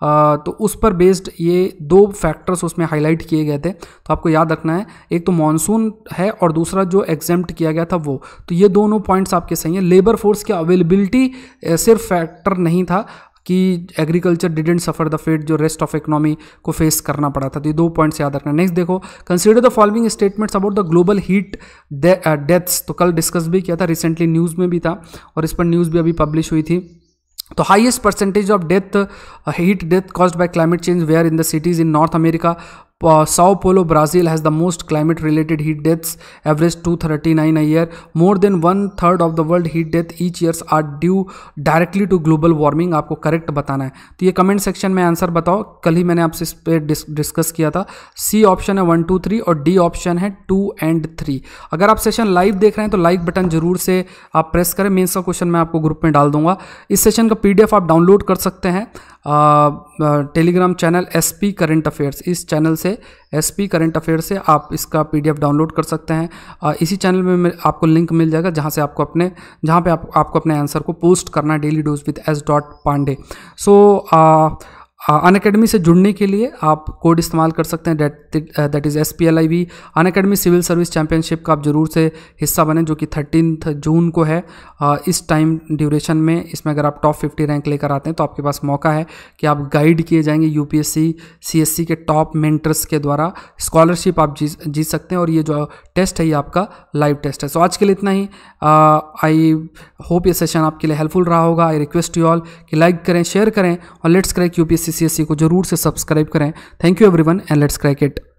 आ, तो उस पर बेस्ड ये दो फैक्टर्स उसमें हाईलाइट किए गए थे तो आपको याद रखना है एक तो मानसून है और दूसरा जो एग्जेम्प्ट किया गया था वो तो ये दोनों पॉइंट्स आपके सही हैं लेबर फोर्स की अवेलेबिलिटी सिर्फ फैक्टर नहीं था कि agriculture didn't suffer the fate जो रेस्ट ऑफ इकोनॉमी को फेस करना पड़ा था तो ये दो पॉइंट्स याद रखना नेक्स्ट देखो consider the following statements about the global heat deaths तो कल डिस्कस भी किया था रिसेंटली न्यूज़ में भी था और इस पर न्यूज़ भी अभी पब्लिश हुई थी तो highest percentage of death heat death caused by climate change were in the cities in North America Paulo uh, Sao has the most climate related heat related average two thirty nine a year more than one third of the world heat death each years are due directly to global warming आपको करेक्ट बताना है तो ये कमेंट सेक्शन में आंसर बताओ कल ही मैंने आपसे इस पर डिस्कस किया था सी ऑप्शन है वन टू थ्री और डी ऑप्शन है टू एंड थ्री अगर आप सेशन लाइव देख रहे हैं तो लाइक बटन जरूर से आप प्रेस करें मेन्स का क्वेश्चन मैं आपको ग्रुप में डाल दूंगा इस सेशन का पी आप डाउनलोड कर सकते हैं Telegram channel S P current affairs इस चैनल से एस पी करेंट अफेयर्स से आप इसका पी डी एफ डाउनलोड कर सकते हैं आ, इसी चैनल में आपको लिंक मिल जाएगा जहाँ से आपको अपने जहाँ पे आप, आपको अपने आंसर को पोस्ट करना है daily dose with S dot Pandey so Unacademy से जुड़ने के लिए आप कोड इस्तेमाल कर सकते हैं that is S P L I V Unacademy civil service championship का आप ज़रूर से हिस्सा बने जो कि थर्टीन जून को है आ, इस टाइम ड्यूरेशन में इसमें अगर आप टॉप फिफ्टी रैंक लेकर आते हैं तो आपके पास मौका है कि आप गाइड किए जाएंगे U P S C C S C के टॉप मेंटर्स के द्वारा स्कॉलरशिप आप जीत जीत सकते हैं और ये जो टेस्ट है ये आपका लाइव टेस्ट है सो so, आज के लिए इतना ही आई होप ये सेशन आपके लिए हेल्पफुल रहा होगा आई रिक्वेस्ट यू ऑल कि लाइक करें शेयर करें और let's crack U P S C C e को जरूर से सब्सक्राइब करें thank you everyone and let's crack it